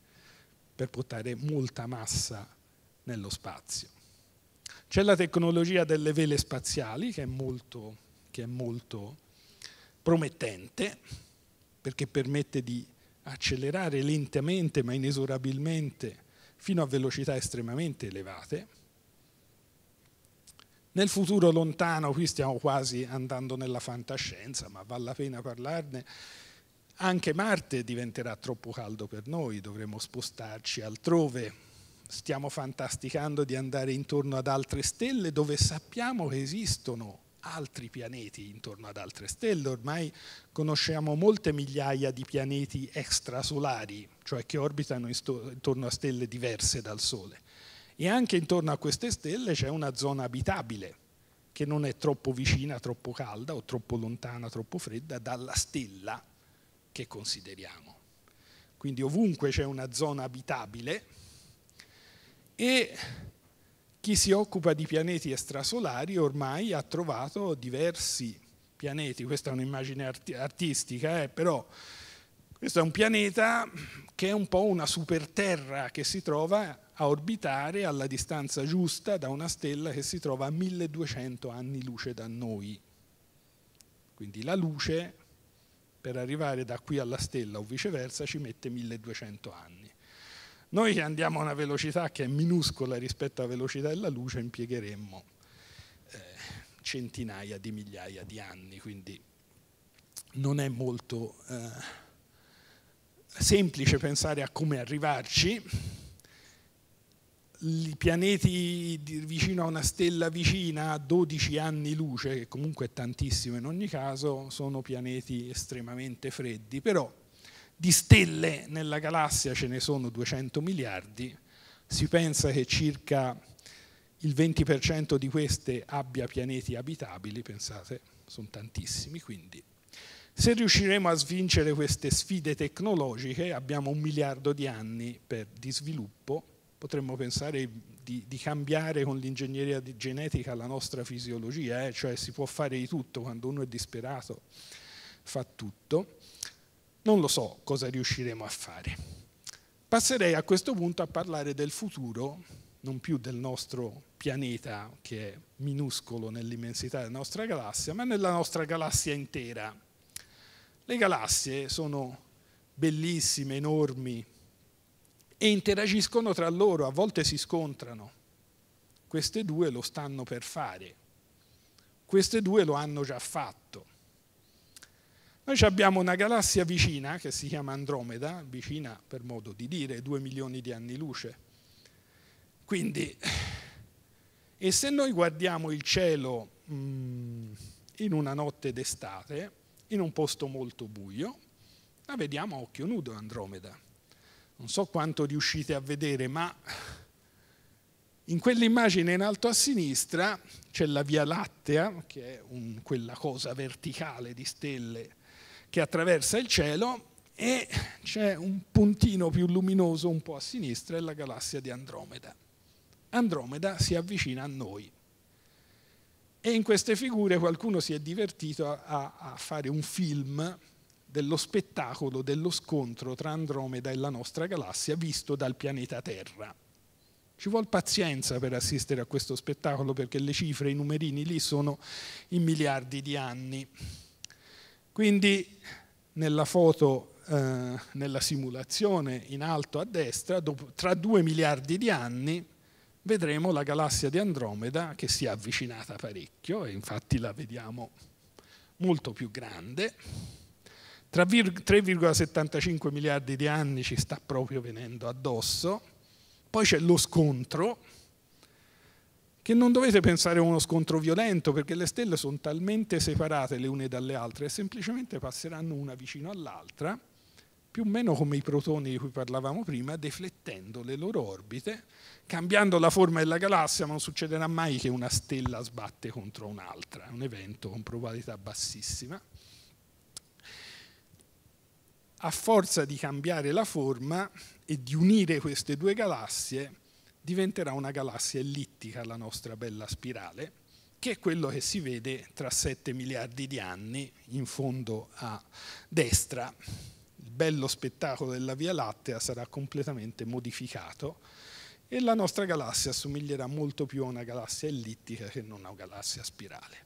per portare molta massa nello spazio. C'è la tecnologia delle vele spaziali che è molto, che è molto promettente perché permette di accelerare lentamente ma inesorabilmente fino a velocità estremamente elevate nel futuro lontano, qui stiamo quasi andando nella fantascienza, ma vale la pena parlarne, anche Marte diventerà troppo caldo per noi, dovremo spostarci altrove. Stiamo fantasticando di andare intorno ad altre stelle dove sappiamo che esistono altri pianeti intorno ad altre stelle. Ormai conosciamo molte migliaia di pianeti extrasolari, cioè che orbitano intorno a stelle diverse dal Sole. E anche intorno a queste stelle c'è una zona abitabile, che non è troppo vicina, troppo calda o troppo lontana, troppo fredda dalla stella che consideriamo. Quindi ovunque c'è una zona abitabile e chi si occupa di pianeti extrasolari ormai ha trovato diversi pianeti, questa è un'immagine artistica, eh, però questo è un pianeta che è un po' una superterra che si trova a orbitare alla distanza giusta da una stella che si trova a 1200 anni luce da noi. Quindi la luce per arrivare da qui alla stella o viceversa ci mette 1200 anni. Noi che andiamo a una velocità che è minuscola rispetto alla velocità della luce impiegheremmo eh, centinaia di migliaia di anni, quindi non è molto eh, semplice pensare a come arrivarci, i pianeti vicino a una stella vicina a 12 anni luce, che comunque è tantissimo in ogni caso, sono pianeti estremamente freddi, però di stelle nella galassia ce ne sono 200 miliardi, si pensa che circa il 20% di queste abbia pianeti abitabili, pensate, sono tantissimi, quindi se riusciremo a svincere queste sfide tecnologiche abbiamo un miliardo di anni per, di sviluppo potremmo pensare di, di cambiare con l'ingegneria genetica la nostra fisiologia, eh? cioè si può fare di tutto, quando uno è disperato fa tutto. Non lo so cosa riusciremo a fare. Passerei a questo punto a parlare del futuro, non più del nostro pianeta che è minuscolo nell'immensità della nostra galassia, ma nella nostra galassia intera. Le galassie sono bellissime, enormi, e interagiscono tra loro, a volte si scontrano. Queste due lo stanno per fare, queste due lo hanno già fatto. Noi abbiamo una galassia vicina che si chiama Andromeda, vicina per modo di dire, due milioni di anni luce. Quindi, e se noi guardiamo il cielo mh, mm, in una notte d'estate, in un posto molto buio, la vediamo a occhio nudo Andromeda non so quanto riuscite a vedere, ma in quell'immagine in alto a sinistra c'è la Via Lattea, che è un, quella cosa verticale di stelle che attraversa il cielo, e c'è un puntino più luminoso un po' a sinistra, è la galassia di Andromeda. Andromeda si avvicina a noi. E in queste figure qualcuno si è divertito a, a fare un film dello spettacolo dello scontro tra Andromeda e la nostra galassia visto dal pianeta Terra. Ci vuole pazienza per assistere a questo spettacolo perché le cifre, i numerini lì sono in miliardi di anni. Quindi nella foto, eh, nella simulazione in alto a destra, dopo, tra due miliardi di anni vedremo la galassia di Andromeda che si è avvicinata parecchio e infatti la vediamo molto più grande 3,75 miliardi di anni ci sta proprio venendo addosso, poi c'è lo scontro, che non dovete pensare a uno scontro violento perché le stelle sono talmente separate le une dalle altre e semplicemente passeranno una vicino all'altra, più o meno come i protoni di cui parlavamo prima, deflettendo le loro orbite, cambiando la forma della galassia, ma non succederà mai che una stella sbatte contro un'altra, è un evento con probabilità bassissima a forza di cambiare la forma e di unire queste due galassie, diventerà una galassia ellittica la nostra bella spirale, che è quello che si vede tra 7 miliardi di anni in fondo a destra. Il bello spettacolo della Via Lattea sarà completamente modificato e la nostra galassia assomiglierà molto più a una galassia ellittica che non a una galassia spirale.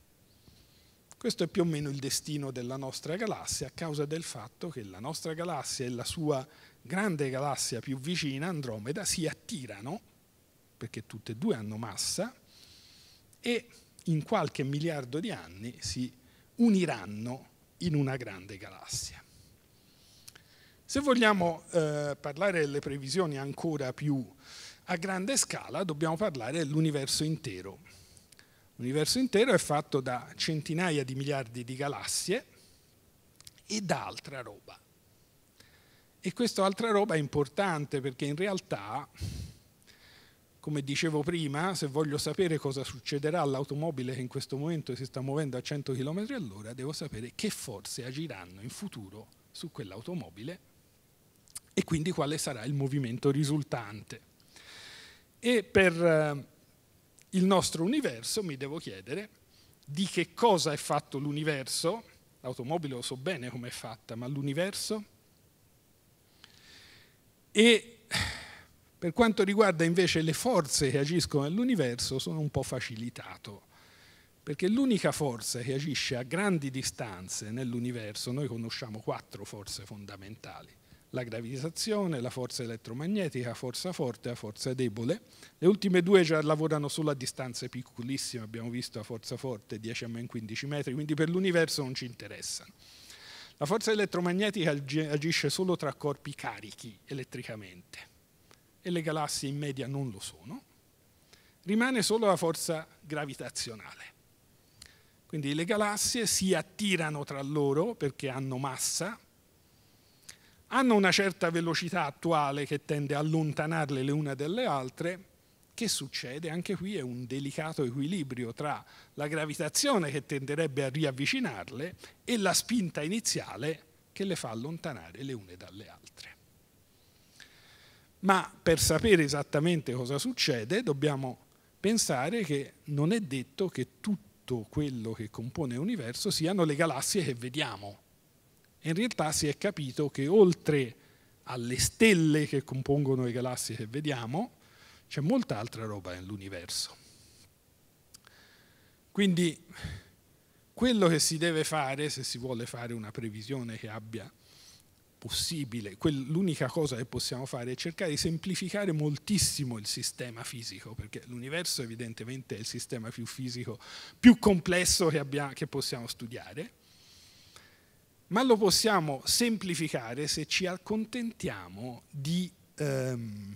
Questo è più o meno il destino della nostra galassia a causa del fatto che la nostra galassia e la sua grande galassia più vicina, Andromeda, si attirano, perché tutte e due hanno massa, e in qualche miliardo di anni si uniranno in una grande galassia. Se vogliamo eh, parlare delle previsioni ancora più a grande scala, dobbiamo parlare dell'universo intero L'universo intero è fatto da centinaia di miliardi di galassie e da altra roba. E questa altra roba è importante perché in realtà, come dicevo prima, se voglio sapere cosa succederà all'automobile che in questo momento si sta muovendo a 100 km all'ora, devo sapere che forze agiranno in futuro su quell'automobile e quindi quale sarà il movimento risultante. E per eh, il nostro universo, mi devo chiedere di che cosa è fatto l'universo, l'automobile lo so bene come è fatta, ma l'universo? E per quanto riguarda invece le forze che agiscono nell'universo sono un po' facilitato, perché l'unica forza che agisce a grandi distanze nell'universo, noi conosciamo quattro forze fondamentali, la gravitazione, la forza elettromagnetica, forza forte, la forza debole. Le ultime due già lavorano solo a distanze piccolissime, abbiamo visto la forza forte 10 a meno 15 metri, quindi per l'universo non ci interessano. La forza elettromagnetica agisce solo tra corpi carichi elettricamente e le galassie in media non lo sono. Rimane solo la forza gravitazionale. Quindi le galassie si attirano tra loro perché hanno massa, hanno una certa velocità attuale che tende a allontanarle le una dalle altre, che succede? Anche qui è un delicato equilibrio tra la gravitazione che tenderebbe a riavvicinarle e la spinta iniziale che le fa allontanare le une dalle altre. Ma per sapere esattamente cosa succede dobbiamo pensare che non è detto che tutto quello che compone l'universo siano le galassie che vediamo in realtà si è capito che oltre alle stelle che compongono le galassie che vediamo, c'è molta altra roba nell'universo. Quindi quello che si deve fare, se si vuole fare una previsione che abbia possibile, l'unica cosa che possiamo fare è cercare di semplificare moltissimo il sistema fisico, perché l'universo evidentemente è il sistema più fisico, più complesso che, abbiamo, che possiamo studiare ma lo possiamo semplificare se ci accontentiamo di, ehm,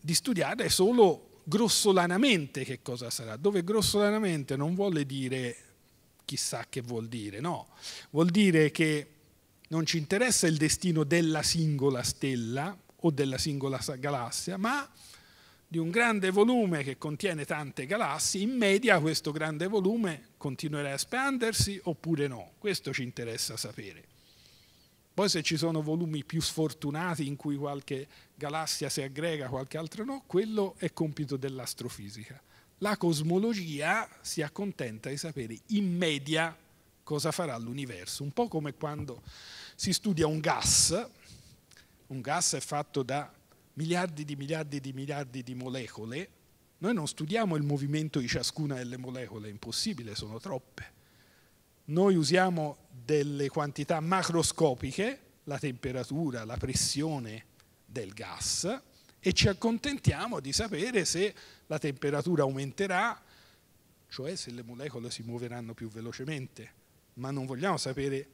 di studiare solo grossolanamente che cosa sarà, dove grossolanamente non vuole dire chissà che vuol dire, no, vuol dire che non ci interessa il destino della singola stella o della singola galassia, ma di un grande volume che contiene tante galassie, in media questo grande volume continuerà a espandersi oppure no? Questo ci interessa sapere. Poi se ci sono volumi più sfortunati in cui qualche galassia si aggrega, qualche altro no, quello è compito dell'astrofisica. La cosmologia si accontenta di sapere in media cosa farà l'universo, un po' come quando si studia un gas, un gas è fatto da miliardi di miliardi di miliardi di molecole, noi non studiamo il movimento di ciascuna delle molecole, è impossibile, sono troppe. Noi usiamo delle quantità macroscopiche, la temperatura, la pressione del gas, e ci accontentiamo di sapere se la temperatura aumenterà, cioè se le molecole si muoveranno più velocemente, ma non vogliamo sapere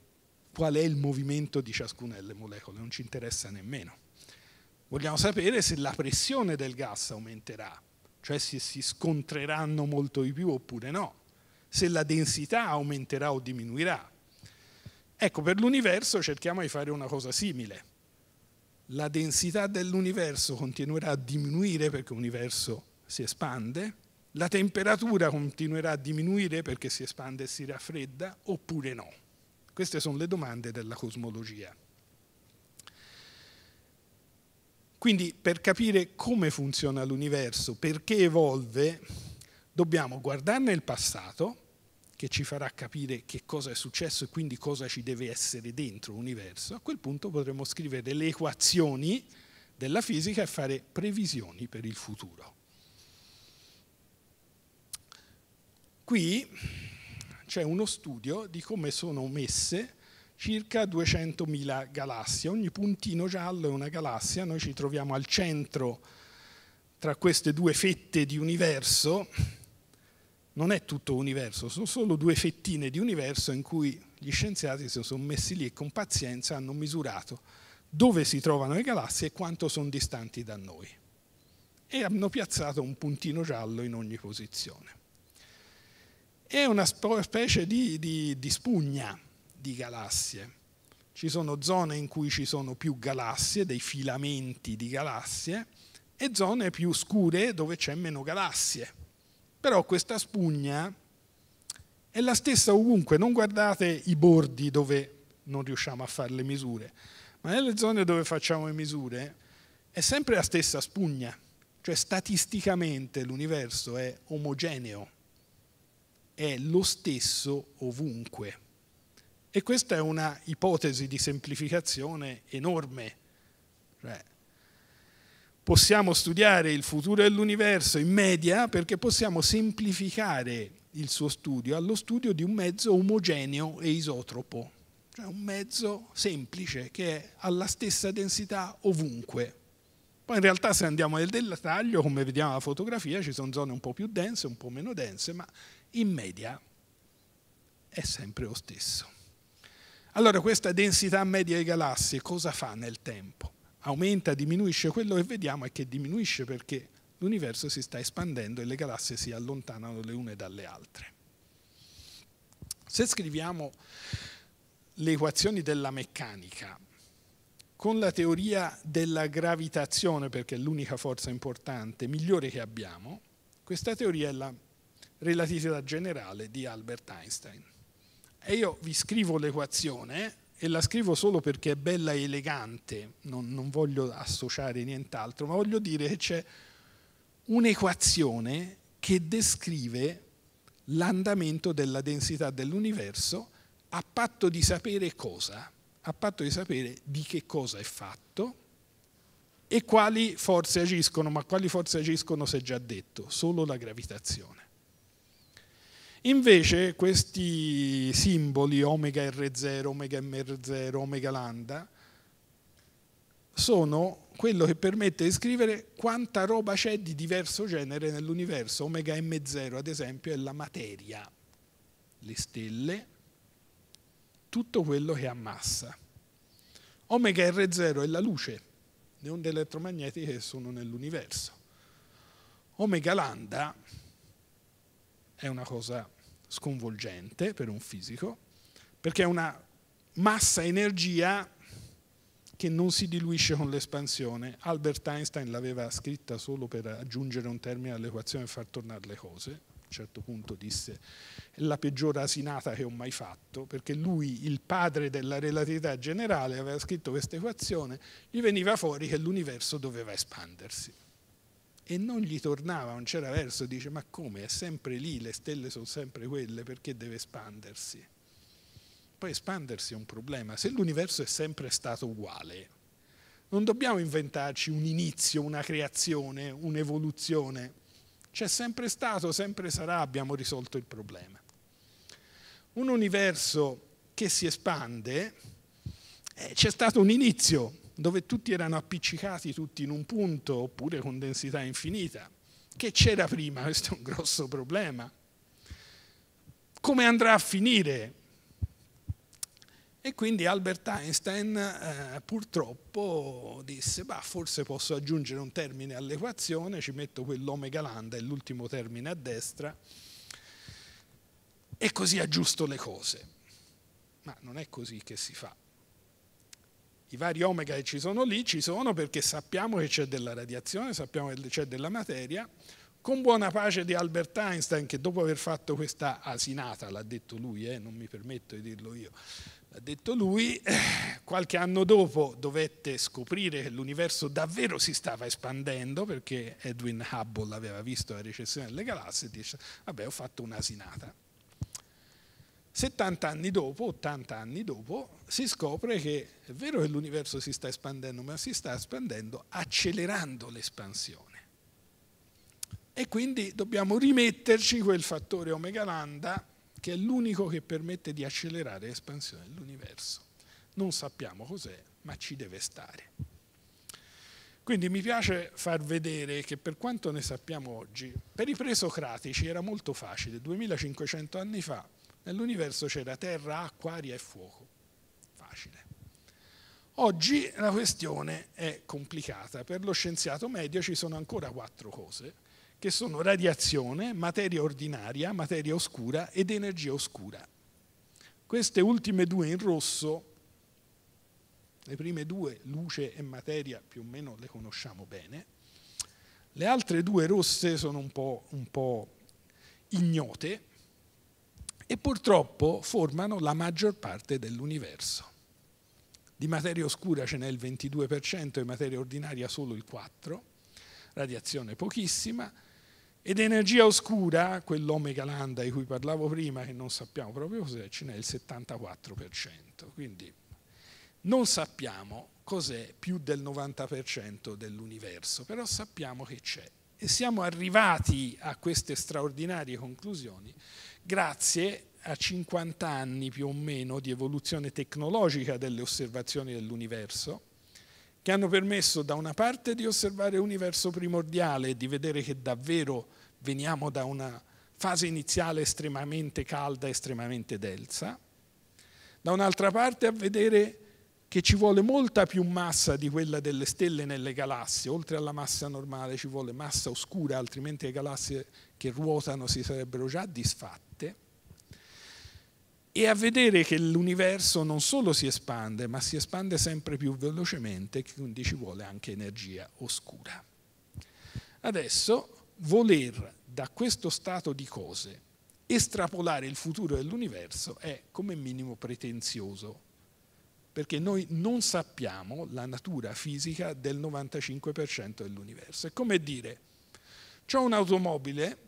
qual è il movimento di ciascuna delle molecole, non ci interessa nemmeno. Vogliamo sapere se la pressione del gas aumenterà, cioè se si scontreranno molto di più oppure no, se la densità aumenterà o diminuirà. Ecco, per l'universo cerchiamo di fare una cosa simile. La densità dell'universo continuerà a diminuire perché l'universo si espande, la temperatura continuerà a diminuire perché si espande e si raffredda oppure no. Queste sono le domande della cosmologia. Quindi per capire come funziona l'universo, perché evolve, dobbiamo guardarne il passato, che ci farà capire che cosa è successo e quindi cosa ci deve essere dentro l'universo. A quel punto potremo scrivere delle equazioni della fisica e fare previsioni per il futuro. Qui c'è uno studio di come sono messe circa 200.000 galassie. Ogni puntino giallo è una galassia, noi ci troviamo al centro tra queste due fette di universo, non è tutto universo, sono solo due fettine di universo in cui gli scienziati si sono messi lì e con pazienza hanno misurato dove si trovano le galassie e quanto sono distanti da noi. E hanno piazzato un puntino giallo in ogni posizione. È una specie di, di, di spugna, di galassie. Ci sono zone in cui ci sono più galassie, dei filamenti di galassie, e zone più scure dove c'è meno galassie. Però questa spugna è la stessa ovunque, non guardate i bordi dove non riusciamo a fare le misure, ma nelle zone dove facciamo le misure è sempre la stessa spugna, cioè statisticamente l'universo è omogeneo, è lo stesso ovunque. E questa è una ipotesi di semplificazione enorme. Cioè, possiamo studiare il futuro dell'universo in media perché possiamo semplificare il suo studio allo studio di un mezzo omogeneo e isotropo, cioè un mezzo semplice che è alla stessa densità ovunque. Poi in realtà se andiamo nel dettaglio, come vediamo alla fotografia, ci sono zone un po' più dense, un po' meno dense, ma in media è sempre lo stesso. Allora questa densità media di galassie cosa fa nel tempo? Aumenta, diminuisce, quello che vediamo è che diminuisce perché l'universo si sta espandendo e le galassie si allontanano le une dalle altre. Se scriviamo le equazioni della meccanica con la teoria della gravitazione, perché è l'unica forza importante, migliore che abbiamo, questa teoria è la relatività generale di Albert Einstein. E io vi scrivo l'equazione e la scrivo solo perché è bella e elegante, non, non voglio associare nient'altro, ma voglio dire che c'è un'equazione che descrive l'andamento della densità dell'universo a patto di sapere cosa, a patto di sapere di che cosa è fatto e quali forze agiscono, ma quali forze agiscono si è già detto, solo la gravitazione. Invece questi simboli omega R0, omega MR0, omega lambda sono quello che permette di scrivere quanta roba c'è di diverso genere nell'universo. Omega M0 ad esempio è la materia, le stelle, tutto quello che ha massa. Omega R0 è la luce, le onde elettromagnetiche che sono nell'universo. Omega lambda è una cosa sconvolgente per un fisico, perché è una massa-energia che non si diluisce con l'espansione. Albert Einstein l'aveva scritta solo per aggiungere un termine all'equazione e far tornare le cose. A un certo punto disse è la peggiore asinata che ho mai fatto, perché lui, il padre della relatività generale, aveva scritto questa equazione, gli veniva fuori che l'universo doveva espandersi e non gli tornava, non c'era verso, dice ma come, è sempre lì, le stelle sono sempre quelle, perché deve espandersi? Poi espandersi è un problema, se l'universo è sempre stato uguale, non dobbiamo inventarci un inizio, una creazione, un'evoluzione, c'è sempre stato, sempre sarà, abbiamo risolto il problema. Un universo che si espande, eh, c'è stato un inizio, dove tutti erano appiccicati tutti in un punto oppure con densità infinita. Che c'era prima? [LAUGHS] Questo è un grosso problema. Come andrà a finire? E quindi Albert Einstein eh, purtroppo disse, bah, forse posso aggiungere un termine all'equazione, ci metto quell'omega lambda, è l'ultimo termine a destra, e così aggiusto le cose. Ma non è così che si fa i vari omega che ci sono lì ci sono perché sappiamo che c'è della radiazione, sappiamo che c'è della materia, con buona pace di Albert Einstein che dopo aver fatto questa asinata, l'ha detto lui, eh, non mi permetto di dirlo io, l'ha detto lui, eh, qualche anno dopo dovette scoprire che l'universo davvero si stava espandendo perché Edwin Hubble aveva visto la recessione delle galassie e dice vabbè ho fatto un'asinata. 70 anni dopo, 80 anni dopo, si scopre che è vero che l'universo si sta espandendo, ma si sta espandendo accelerando l'espansione. E quindi dobbiamo rimetterci quel fattore omega lambda che è l'unico che permette di accelerare l'espansione dell'universo. Non sappiamo cos'è, ma ci deve stare. Quindi mi piace far vedere che per quanto ne sappiamo oggi, per i presocratici era molto facile, 2500 anni fa, Nell'universo c'era terra, acqua, aria e fuoco. Facile. Oggi la questione è complicata. Per lo scienziato medio ci sono ancora quattro cose, che sono radiazione, materia ordinaria, materia oscura ed energia oscura. Queste ultime due in rosso, le prime due, luce e materia, più o meno le conosciamo bene. Le altre due rosse sono un po', un po ignote e purtroppo formano la maggior parte dell'universo. Di materia oscura ce n'è il 22% di materia ordinaria solo il 4%, radiazione pochissima, ed energia oscura, quell'omega lambda di cui parlavo prima, che non sappiamo proprio cos'è, ce n'è il 74%. Quindi non sappiamo cos'è più del 90% dell'universo, però sappiamo che c'è. E siamo arrivati a queste straordinarie conclusioni grazie a 50 anni più o meno di evoluzione tecnologica delle osservazioni dell'universo, che hanno permesso da una parte di osservare l'universo primordiale e di vedere che davvero veniamo da una fase iniziale estremamente calda, estremamente densa, da un'altra parte a vedere che ci vuole molta più massa di quella delle stelle nelle galassie, oltre alla massa normale ci vuole massa oscura, altrimenti le galassie che ruotano si sarebbero già disfatte e a vedere che l'universo non solo si espande, ma si espande sempre più velocemente, quindi ci vuole anche energia oscura. Adesso voler da questo stato di cose estrapolare il futuro dell'universo è come minimo pretenzioso, perché noi non sappiamo la natura fisica del 95% dell'universo. È come dire, ho un'automobile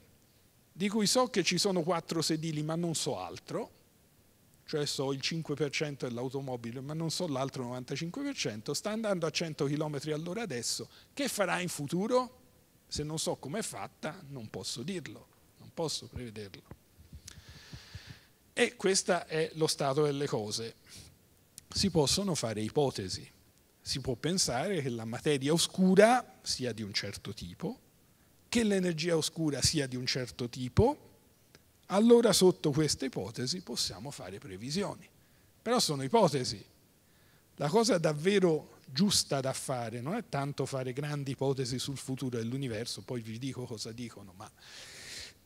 di cui so che ci sono quattro sedili, ma non so altro, cioè so il 5% dell'automobile ma non so l'altro 95%, sta andando a 100 km all'ora adesso, che farà in futuro? Se non so com'è fatta non posso dirlo, non posso prevederlo. E questo è lo stato delle cose. Si possono fare ipotesi, si può pensare che la materia oscura sia di un certo tipo, che l'energia oscura sia di un certo tipo, allora sotto questa ipotesi possiamo fare previsioni. Però sono ipotesi. La cosa davvero giusta da fare non è tanto fare grandi ipotesi sul futuro dell'universo, poi vi dico cosa dicono, ma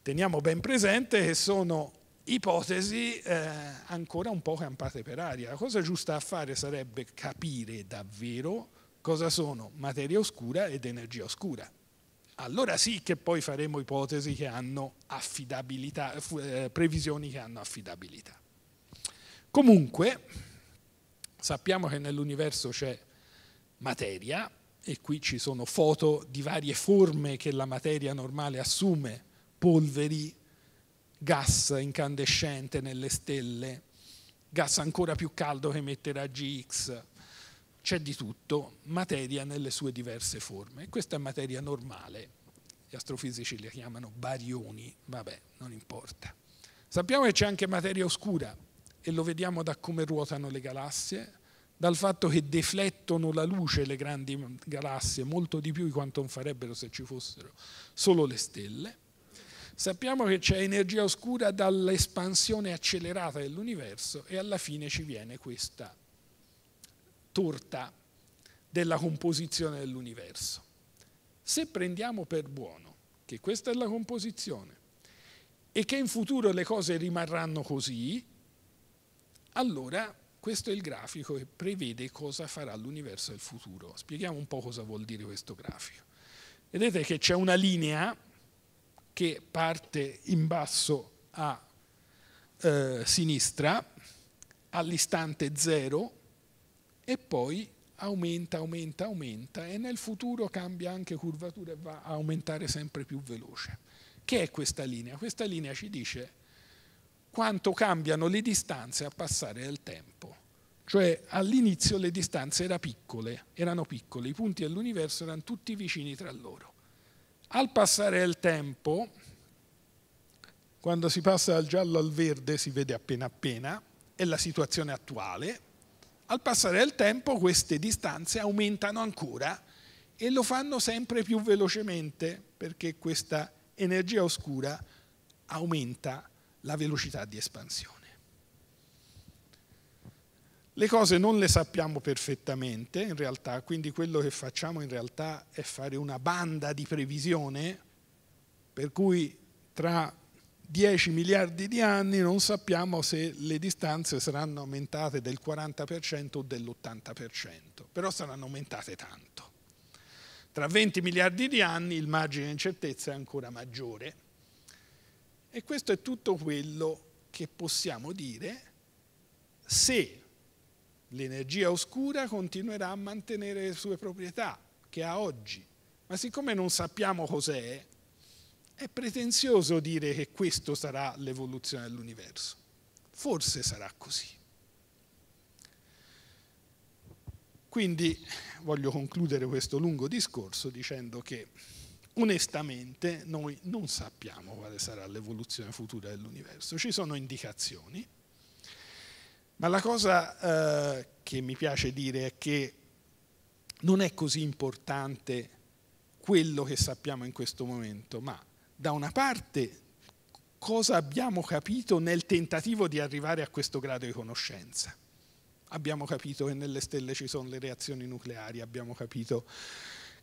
teniamo ben presente che sono ipotesi eh, ancora un po' campate per aria. La cosa giusta da fare sarebbe capire davvero cosa sono materia oscura ed energia oscura allora sì che poi faremo ipotesi che hanno affidabilità, eh, previsioni che hanno affidabilità. Comunque, sappiamo che nell'universo c'è materia e qui ci sono foto di varie forme che la materia normale assume, polveri, gas incandescente nelle stelle, gas ancora più caldo che emette raggi X, c'è di tutto, materia nelle sue diverse forme. Questa è materia normale, gli astrofisici le chiamano barioni, vabbè, non importa. Sappiamo che c'è anche materia oscura e lo vediamo da come ruotano le galassie, dal fatto che deflettono la luce le grandi galassie molto di più di quanto non farebbero se ci fossero solo le stelle. Sappiamo che c'è energia oscura dall'espansione accelerata dell'universo e alla fine ci viene questa torta della composizione dell'universo. Se prendiamo per buono che questa è la composizione e che in futuro le cose rimarranno così, allora questo è il grafico che prevede cosa farà l'universo del futuro. Spieghiamo un po' cosa vuol dire questo grafico. Vedete che c'è una linea che parte in basso a eh, sinistra all'istante zero e poi aumenta, aumenta, aumenta e nel futuro cambia anche curvatura e va a aumentare sempre più veloce. Che è questa linea? Questa linea ci dice quanto cambiano le distanze a passare del tempo. Cioè all'inizio le distanze erano piccole, erano piccole, i punti dell'universo erano tutti vicini tra loro. Al passare del tempo, quando si passa dal giallo al verde si vede appena appena, è la situazione attuale, al passare del tempo queste distanze aumentano ancora e lo fanno sempre più velocemente perché questa energia oscura aumenta la velocità di espansione. Le cose non le sappiamo perfettamente in realtà, quindi quello che facciamo in realtà è fare una banda di previsione per cui tra 10 miliardi di anni non sappiamo se le distanze saranno aumentate del 40% o dell'80%, però saranno aumentate tanto. Tra 20 miliardi di anni il margine di incertezza è ancora maggiore e questo è tutto quello che possiamo dire se l'energia oscura continuerà a mantenere le sue proprietà che ha oggi. Ma siccome non sappiamo cos'è, è pretenzioso dire che questo sarà l'evoluzione dell'universo. Forse sarà così. Quindi voglio concludere questo lungo discorso dicendo che onestamente noi non sappiamo quale sarà l'evoluzione futura dell'universo, ci sono indicazioni, ma la cosa eh, che mi piace dire è che non è così importante quello che sappiamo in questo momento, ma da una parte cosa abbiamo capito nel tentativo di arrivare a questo grado di conoscenza. Abbiamo capito che nelle stelle ci sono le reazioni nucleari, abbiamo capito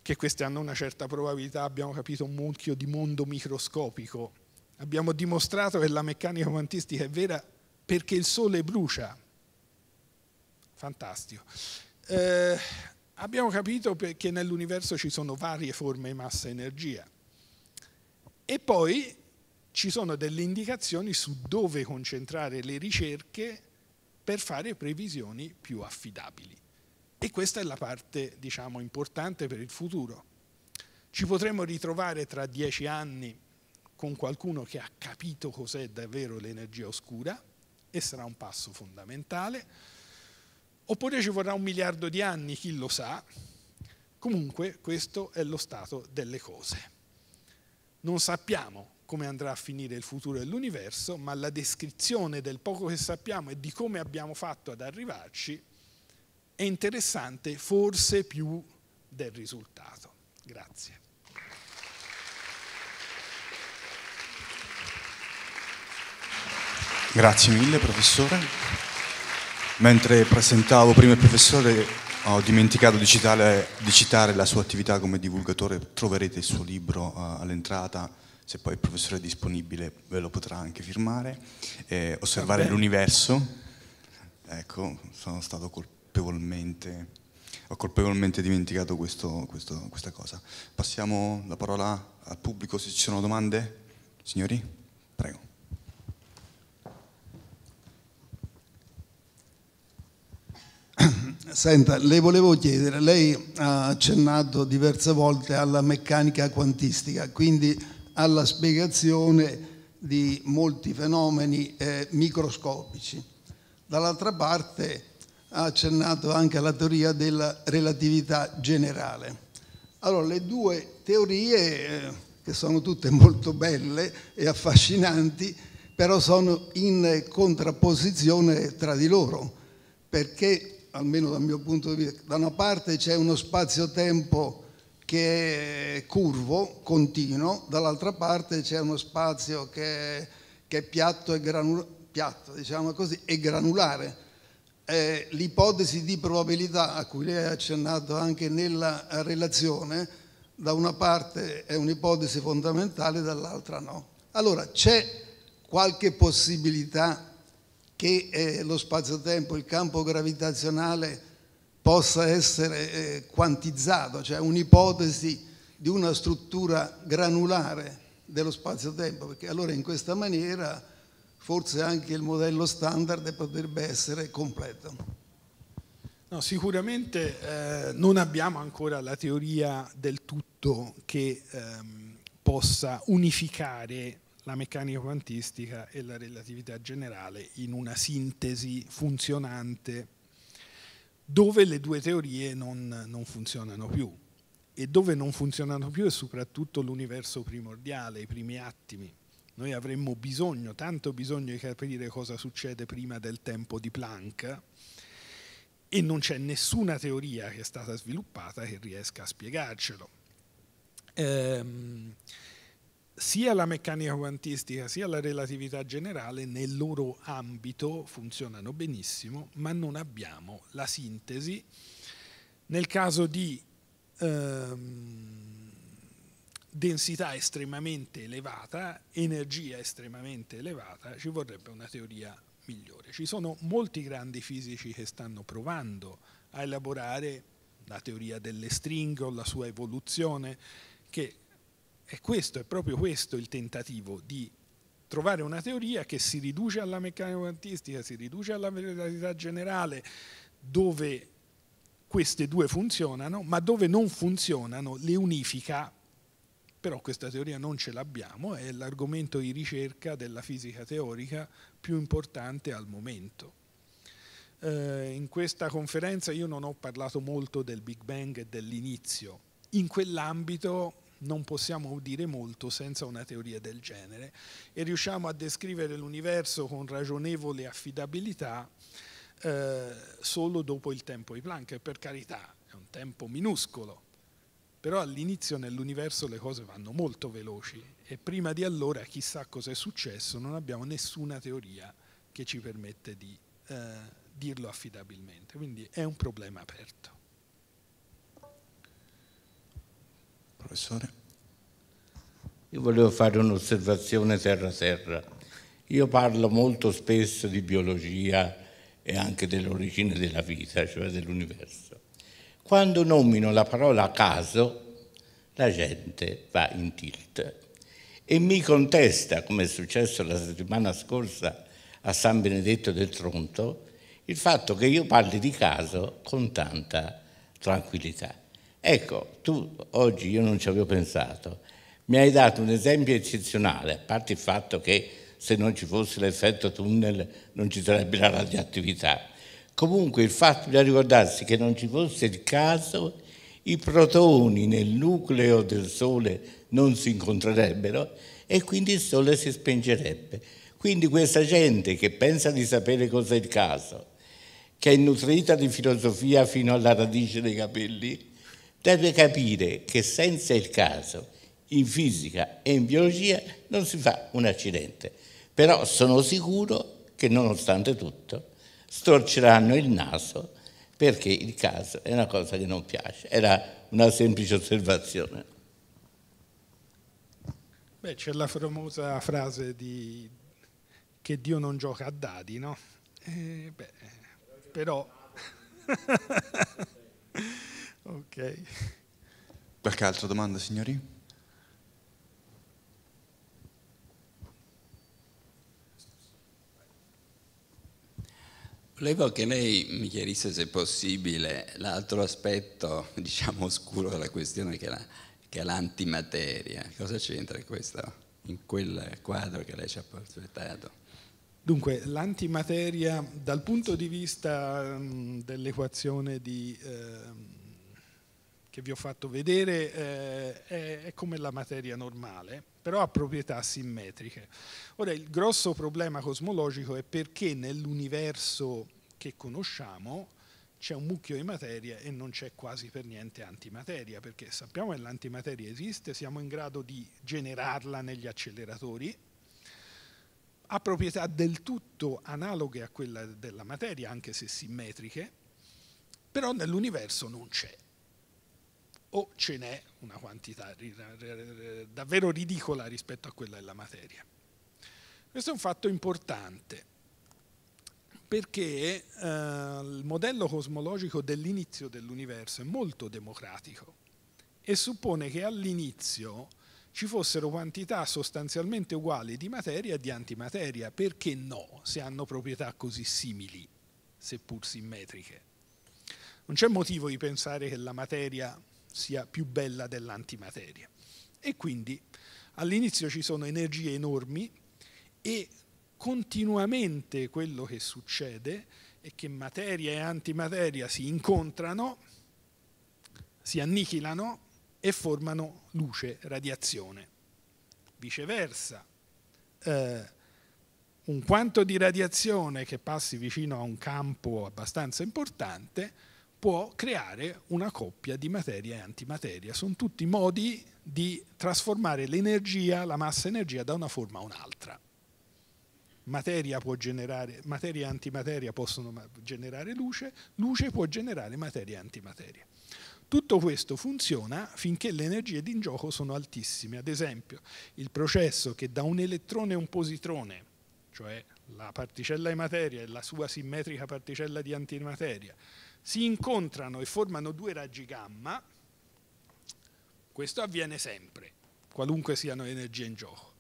che queste hanno una certa probabilità, abbiamo capito un mucchio di mondo microscopico, abbiamo dimostrato che la meccanica quantistica è vera perché il Sole brucia. Fantastico. Eh, abbiamo capito che nell'universo ci sono varie forme di massa e energia e poi ci sono delle indicazioni su dove concentrare le ricerche per fare previsioni più affidabili. E questa è la parte, diciamo, importante per il futuro. Ci potremo ritrovare tra dieci anni con qualcuno che ha capito cos'è davvero l'energia oscura e sarà un passo fondamentale. Oppure ci vorrà un miliardo di anni, chi lo sa. Comunque questo è lo stato delle cose. Non sappiamo come andrà a finire il futuro dell'universo, ma la descrizione del poco che sappiamo e di come abbiamo fatto ad arrivarci è interessante forse più del risultato. Grazie. Grazie mille professore. Mentre presentavo prima il professore ho dimenticato di citare, di citare, la sua attività come divulgatore, troverete il suo libro uh, all'entrata, se poi il professore è disponibile ve lo potrà anche firmare. Eh, osservare Vabbè. l'universo, ecco, sono stato colpevolmente, ho colpevolmente dimenticato questo, questo, questa cosa. Passiamo la parola al pubblico se ci sono domande, signori, prego. Senta, le volevo chiedere, lei ha accennato diverse volte alla meccanica quantistica, quindi alla spiegazione di molti fenomeni eh, microscopici. Dall'altra parte ha accennato anche alla teoria della relatività generale. Allora, le due teorie, eh, che sono tutte molto belle e affascinanti, però sono in contrapposizione tra di loro, perché almeno dal mio punto di vista, da una parte c'è uno spazio-tempo che è curvo, continuo, dall'altra parte c'è uno spazio che, che è piatto e, granula, piatto, diciamo così, e granulare. Eh, l'ipotesi di probabilità a cui lei ha accennato anche nella relazione, da una parte è un'ipotesi fondamentale, dall'altra no. Allora c'è qualche possibilità che eh, lo spazio-tempo, il campo gravitazionale possa essere eh, quantizzato, cioè un'ipotesi di una struttura granulare dello spazio-tempo, perché allora in questa maniera forse anche il modello standard potrebbe essere completo. No, sicuramente eh, non abbiamo ancora la teoria del tutto che ehm, possa unificare la meccanica quantistica e la relatività generale in una sintesi funzionante dove le due teorie non, non funzionano più e dove non funzionano più è soprattutto l'universo primordiale, i primi attimi. Noi avremmo bisogno, tanto bisogno di capire cosa succede prima del tempo di Planck e non c'è nessuna teoria che è stata sviluppata che riesca a spiegarcelo. Ehm, sia la meccanica quantistica sia la relatività generale nel loro ambito funzionano benissimo, ma non abbiamo la sintesi. Nel caso di ehm, densità estremamente elevata, energia estremamente elevata, ci vorrebbe una teoria migliore. Ci sono molti grandi fisici che stanno provando a elaborare la teoria delle stringhe o la sua evoluzione, che è questo è proprio questo il tentativo di trovare una teoria che si riduce alla meccanica quantistica, si riduce alla verità generale, dove queste due funzionano, ma dove non funzionano le unifica, però questa teoria non ce l'abbiamo, è l'argomento di ricerca della fisica teorica più importante al momento. Eh, in questa conferenza io non ho parlato molto del Big Bang e dell'inizio, in quell'ambito non possiamo dire molto senza una teoria del genere e riusciamo a descrivere l'universo con ragionevole affidabilità eh, solo dopo il tempo di Planck, e per carità è un tempo minuscolo, però all'inizio nell'universo le cose vanno molto veloci e prima di allora chissà cosa è successo, non abbiamo nessuna teoria che ci permette di eh, dirlo affidabilmente, quindi è un problema aperto. Professore. Io volevo fare un'osservazione terra-terra. Io parlo molto spesso di biologia e anche dell'origine della vita, cioè dell'universo. Quando nomino la parola caso, la gente va in tilt e mi contesta, come è successo la settimana scorsa a San Benedetto del Tronto, il fatto che io parli di caso con tanta tranquillità. Ecco, tu oggi, io non ci avevo pensato, mi hai dato un esempio eccezionale, a parte il fatto che se non ci fosse l'effetto tunnel non ci sarebbe la radioattività. Comunque il fatto di ricordarsi che non ci fosse il caso, i protoni nel nucleo del Sole non si incontrerebbero e quindi il Sole si spengerebbe. Quindi questa gente che pensa di sapere cos'è il caso, che è nutrita di filosofia fino alla radice dei capelli, deve capire che senza il caso, in fisica e in biologia, non si fa un accidente. Però sono sicuro che nonostante tutto storceranno il naso perché il caso è una cosa che non piace. Era una semplice osservazione. Beh, c'è la famosa frase di che Dio non gioca a dadi, no? Eh, beh, però... [LAUGHS] Ok. Qualche altra domanda, signori? Volevo che lei mi chiarisse, se possibile, l'altro aspetto, diciamo, oscuro della questione che, la, che è l'antimateria. Cosa c'entra questo in quel quadro che lei ci ha portato? Dunque, l'antimateria dal punto di vista um, dell'equazione di... Uh, che vi ho fatto vedere eh, è, è, come la materia normale, però ha proprietà simmetriche. Ora, il grosso problema cosmologico è perché nell'universo che conosciamo c'è un mucchio di materia e non c'è quasi per niente antimateria, perché sappiamo che l'antimateria esiste, siamo in grado di generarla negli acceleratori, ha proprietà del tutto analoghe a quella della materia, anche se simmetriche, però nell'universo non c'è o ce n'è una quantità davvero ridicola rispetto a quella della materia. Questo è un fatto importante perché eh, il modello cosmologico dell'inizio dell'universo è molto democratico e suppone che all'inizio ci fossero quantità sostanzialmente uguali di materia e di antimateria, perché no, se hanno proprietà così simili, seppur simmetriche. Non c'è motivo di pensare che la materia sia più bella dell'antimateria. E quindi all'inizio ci sono energie enormi e continuamente quello che succede è che materia e antimateria si incontrano, si annichilano e formano luce, radiazione. Viceversa, eh, un quanto di radiazione che passi vicino a un campo abbastanza importante può creare una coppia di materia e antimateria. Sono tutti modi di trasformare l'energia, la massa energia, da una forma a un'altra. Materia, materia, e antimateria possono generare luce, luce può generare materia e antimateria. Tutto questo funziona finché le energie di in gioco sono altissime. Ad esempio, il processo che da un elettrone e un positrone, cioè la particella di materia e la sua simmetrica particella di antimateria, si incontrano e formano due raggi gamma, questo avviene sempre, qualunque siano le energie in gioco.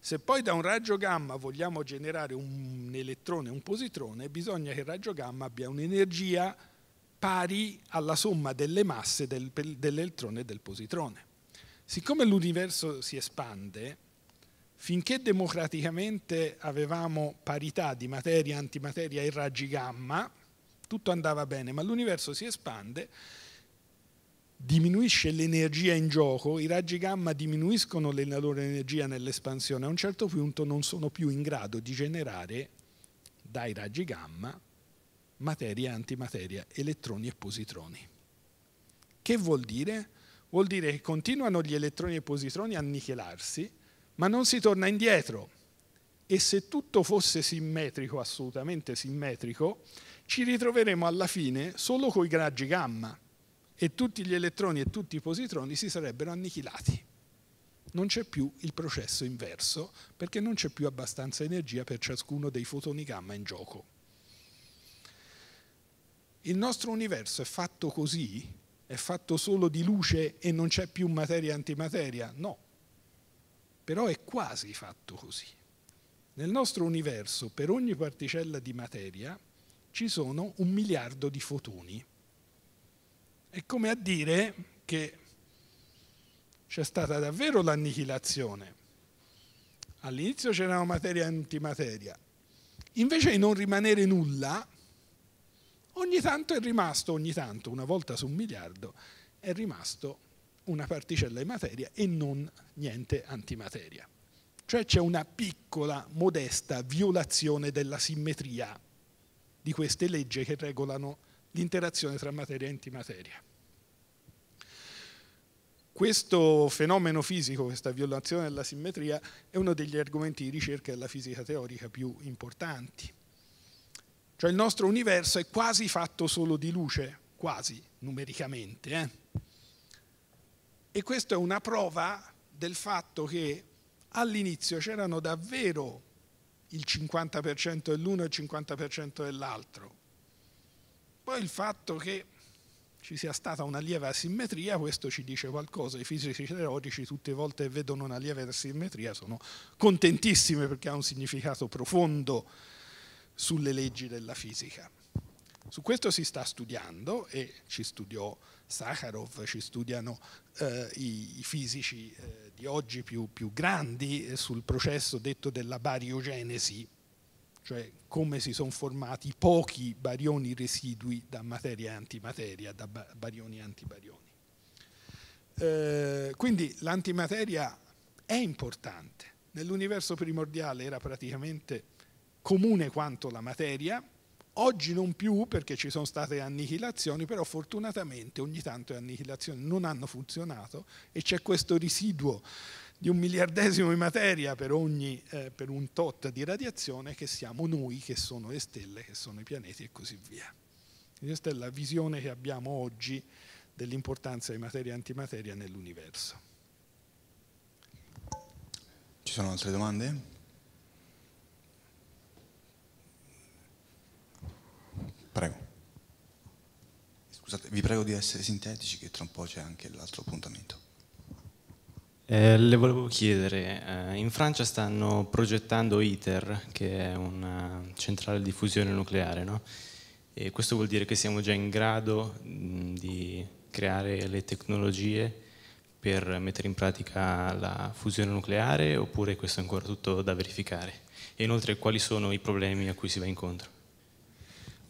Se poi da un raggio gamma vogliamo generare un elettrone, un positrone, bisogna che il raggio gamma abbia un'energia pari alla somma delle masse del, dell'elettrone e del positrone. Siccome l'universo si espande, finché democraticamente avevamo parità di materia, antimateria e raggi gamma, tutto andava bene, ma l'universo si espande, diminuisce l'energia in gioco, i raggi gamma diminuiscono la loro energia nell'espansione, a un certo punto non sono più in grado di generare dai raggi gamma materia, e antimateria, elettroni e positroni. Che vuol dire? Vuol dire che continuano gli elettroni e positroni a nichelarsi, ma non si torna indietro. E se tutto fosse simmetrico, assolutamente simmetrico, ci ritroveremo alla fine solo con i raggi gamma e tutti gli elettroni e tutti i positroni si sarebbero annichilati. Non c'è più il processo inverso perché non c'è più abbastanza energia per ciascuno dei fotoni gamma in gioco. Il nostro universo è fatto così? È fatto solo di luce e non c'è più materia e antimateria? No, però è quasi fatto così. Nel nostro universo, per ogni particella di materia, ci sono un miliardo di fotoni. È come a dire che c'è stata davvero l'annichilazione. All'inizio c'erano materia e antimateria. Invece di non rimanere nulla, ogni tanto è rimasto, ogni tanto, una volta su un miliardo, è rimasto una particella di materia e non niente antimateria. Cioè c'è una piccola, modesta violazione della simmetria di queste leggi che regolano l'interazione tra materia e antimateria. Questo fenomeno fisico, questa violazione della simmetria, è uno degli argomenti di ricerca della fisica teorica più importanti. Cioè il nostro universo è quasi fatto solo di luce, quasi numericamente. Eh? E questa è una prova del fatto che all'inizio c'erano davvero il 50% dell'uno e il 50% dell'altro. Poi il fatto che ci sia stata una lieve asimmetria, questo ci dice qualcosa. I fisici teorici tutte le volte che vedono una lieve asimmetria sono contentissimi perché ha un significato profondo sulle leggi della fisica. Su questo si sta studiando e ci studiò Sakharov, ci studiano eh, i, i, fisici eh, di oggi più, più grandi eh, sul processo detto della bariogenesi, cioè come si sono formati pochi barioni residui da materia e antimateria, da barioni e antibarioni. Eh, quindi l'antimateria è importante. Nell'universo primordiale era praticamente comune quanto la materia, Oggi non più perché ci sono state annichilazioni, però fortunatamente ogni tanto le annichilazioni non hanno funzionato e c'è questo residuo di un miliardesimo di materia per, ogni, eh, per un tot di radiazione che siamo noi, che sono le stelle, che sono i pianeti e così via. Questa è la visione che abbiamo oggi dell'importanza di materia e antimateria nell'universo. Ci sono altre domande? Prego. Scusate, vi prego di essere sintetici che tra un po' c'è anche l'altro appuntamento. Eh, le volevo chiedere, eh, in Francia stanno progettando ITER, che è una eh, centrale di fusione nucleare, no? E questo vuol dire che siamo già in grado mh, mm, di creare le tecnologie per mettere in pratica la fusione nucleare oppure questo è ancora tutto da verificare? E inoltre quali sono i problemi a cui si va incontro?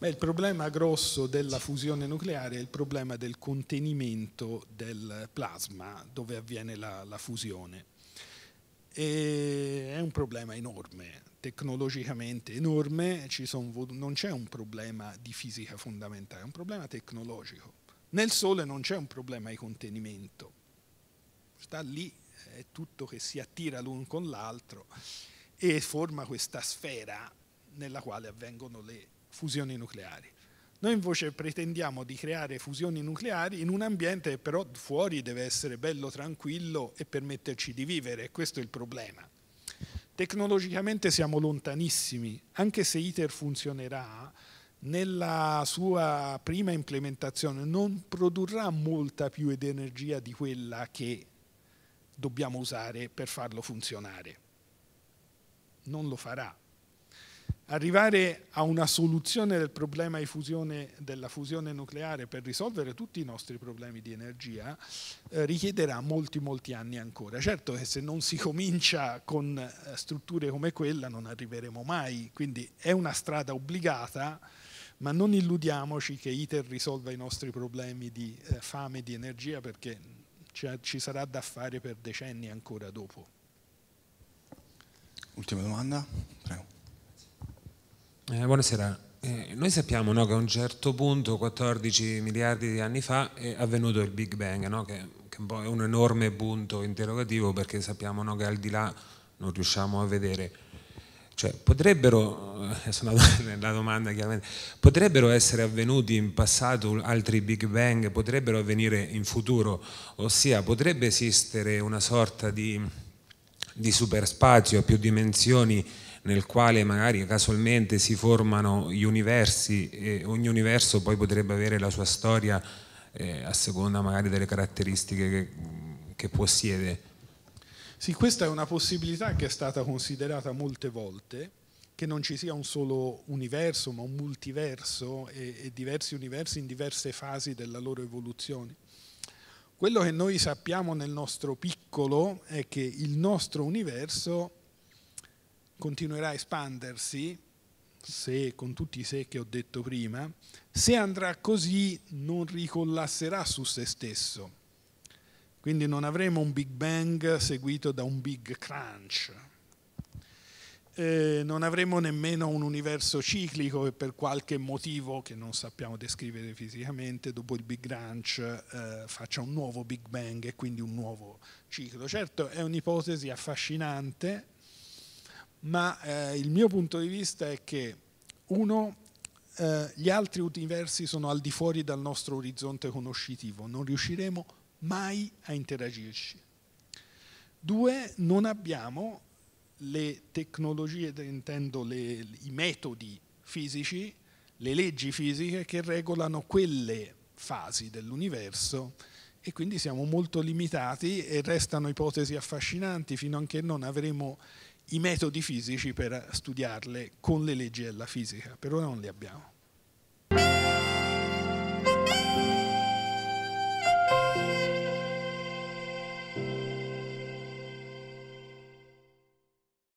Ma il problema grosso della fusione nucleare è il problema del contenimento del plasma dove avviene la, la fusione. E è un problema enorme, tecnologicamente enorme, son, non c'è un problema di fisica fondamentale, è un problema tecnologico. Nel Sole non c'è un problema di contenimento, sta lì, è tutto che si attira l'un con l'altro e forma questa sfera nella quale avvengono le fusioni nucleari. Noi invece pretendiamo di creare fusioni nucleari in un ambiente che però fuori deve essere bello, tranquillo e permetterci di vivere, questo è il problema. Tecnologicamente siamo lontanissimi, anche se ITER funzionerà, nella sua prima implementazione non produrrà molta più ed energia di quella che dobbiamo usare per farlo funzionare. Non lo farà, arrivare a una soluzione del problema di fusione, della fusione nucleare per risolvere tutti i nostri problemi di energia eh, richiederà molti molti anni ancora. Certo che se non si comincia con eh, strutture come quella non arriveremo mai, quindi è una strada obbligata, ma non illudiamoci che ITER risolva i nostri problemi di eh, fame e di energia perché ci, ci sarà da fare per decenni ancora dopo. Ultima domanda. Eh, buonasera. Eh, noi sappiamo no, che a un certo punto, 14 miliardi di anni fa, è avvenuto il Big Bang, no, che, che è un enorme punto interrogativo perché sappiamo no, che al di là non riusciamo a vedere. Cioè, potrebbero, eh, [LAUGHS] domanda, potrebbero, essere avvenuti in passato altri Big Bang, potrebbero avvenire in futuro, ossia potrebbe esistere una sorta di, di superspazio a più dimensioni nel quale magari casualmente si formano gli universi e ogni universo poi potrebbe avere la sua storia eh, a seconda magari delle caratteristiche che, che possiede. Sì, questa è una possibilità che è stata considerata molte volte, che non ci sia un solo universo, ma un multiverso e, e, diversi universi in diverse fasi della loro evoluzione. Quello che noi sappiamo nel nostro piccolo è che il nostro universo continuerà a espandersi, se con tutti i se che ho detto prima, se andrà così non ricollasserà su se stesso. Quindi non avremo un Big Bang seguito da un Big Crunch. Eh, non avremo nemmeno un universo ciclico che per qualche motivo che non sappiamo descrivere fisicamente, dopo il Big Crunch eh, faccia un nuovo Big Bang e quindi un nuovo ciclo. Certo è un'ipotesi affascinante, ma eh, il mio punto di vista è che uno, eh, gli altri universi sono al di fuori dal nostro orizzonte conoscitivo, non riusciremo mai a interagirci. Due, non abbiamo le tecnologie, intendo le, i metodi fisici, le leggi fisiche che regolano quelle fasi dell'universo e quindi siamo molto limitati e restano ipotesi affascinanti fino a che non avremo i metodi fisici per studiarle con le leggi della fisica, però non li abbiamo.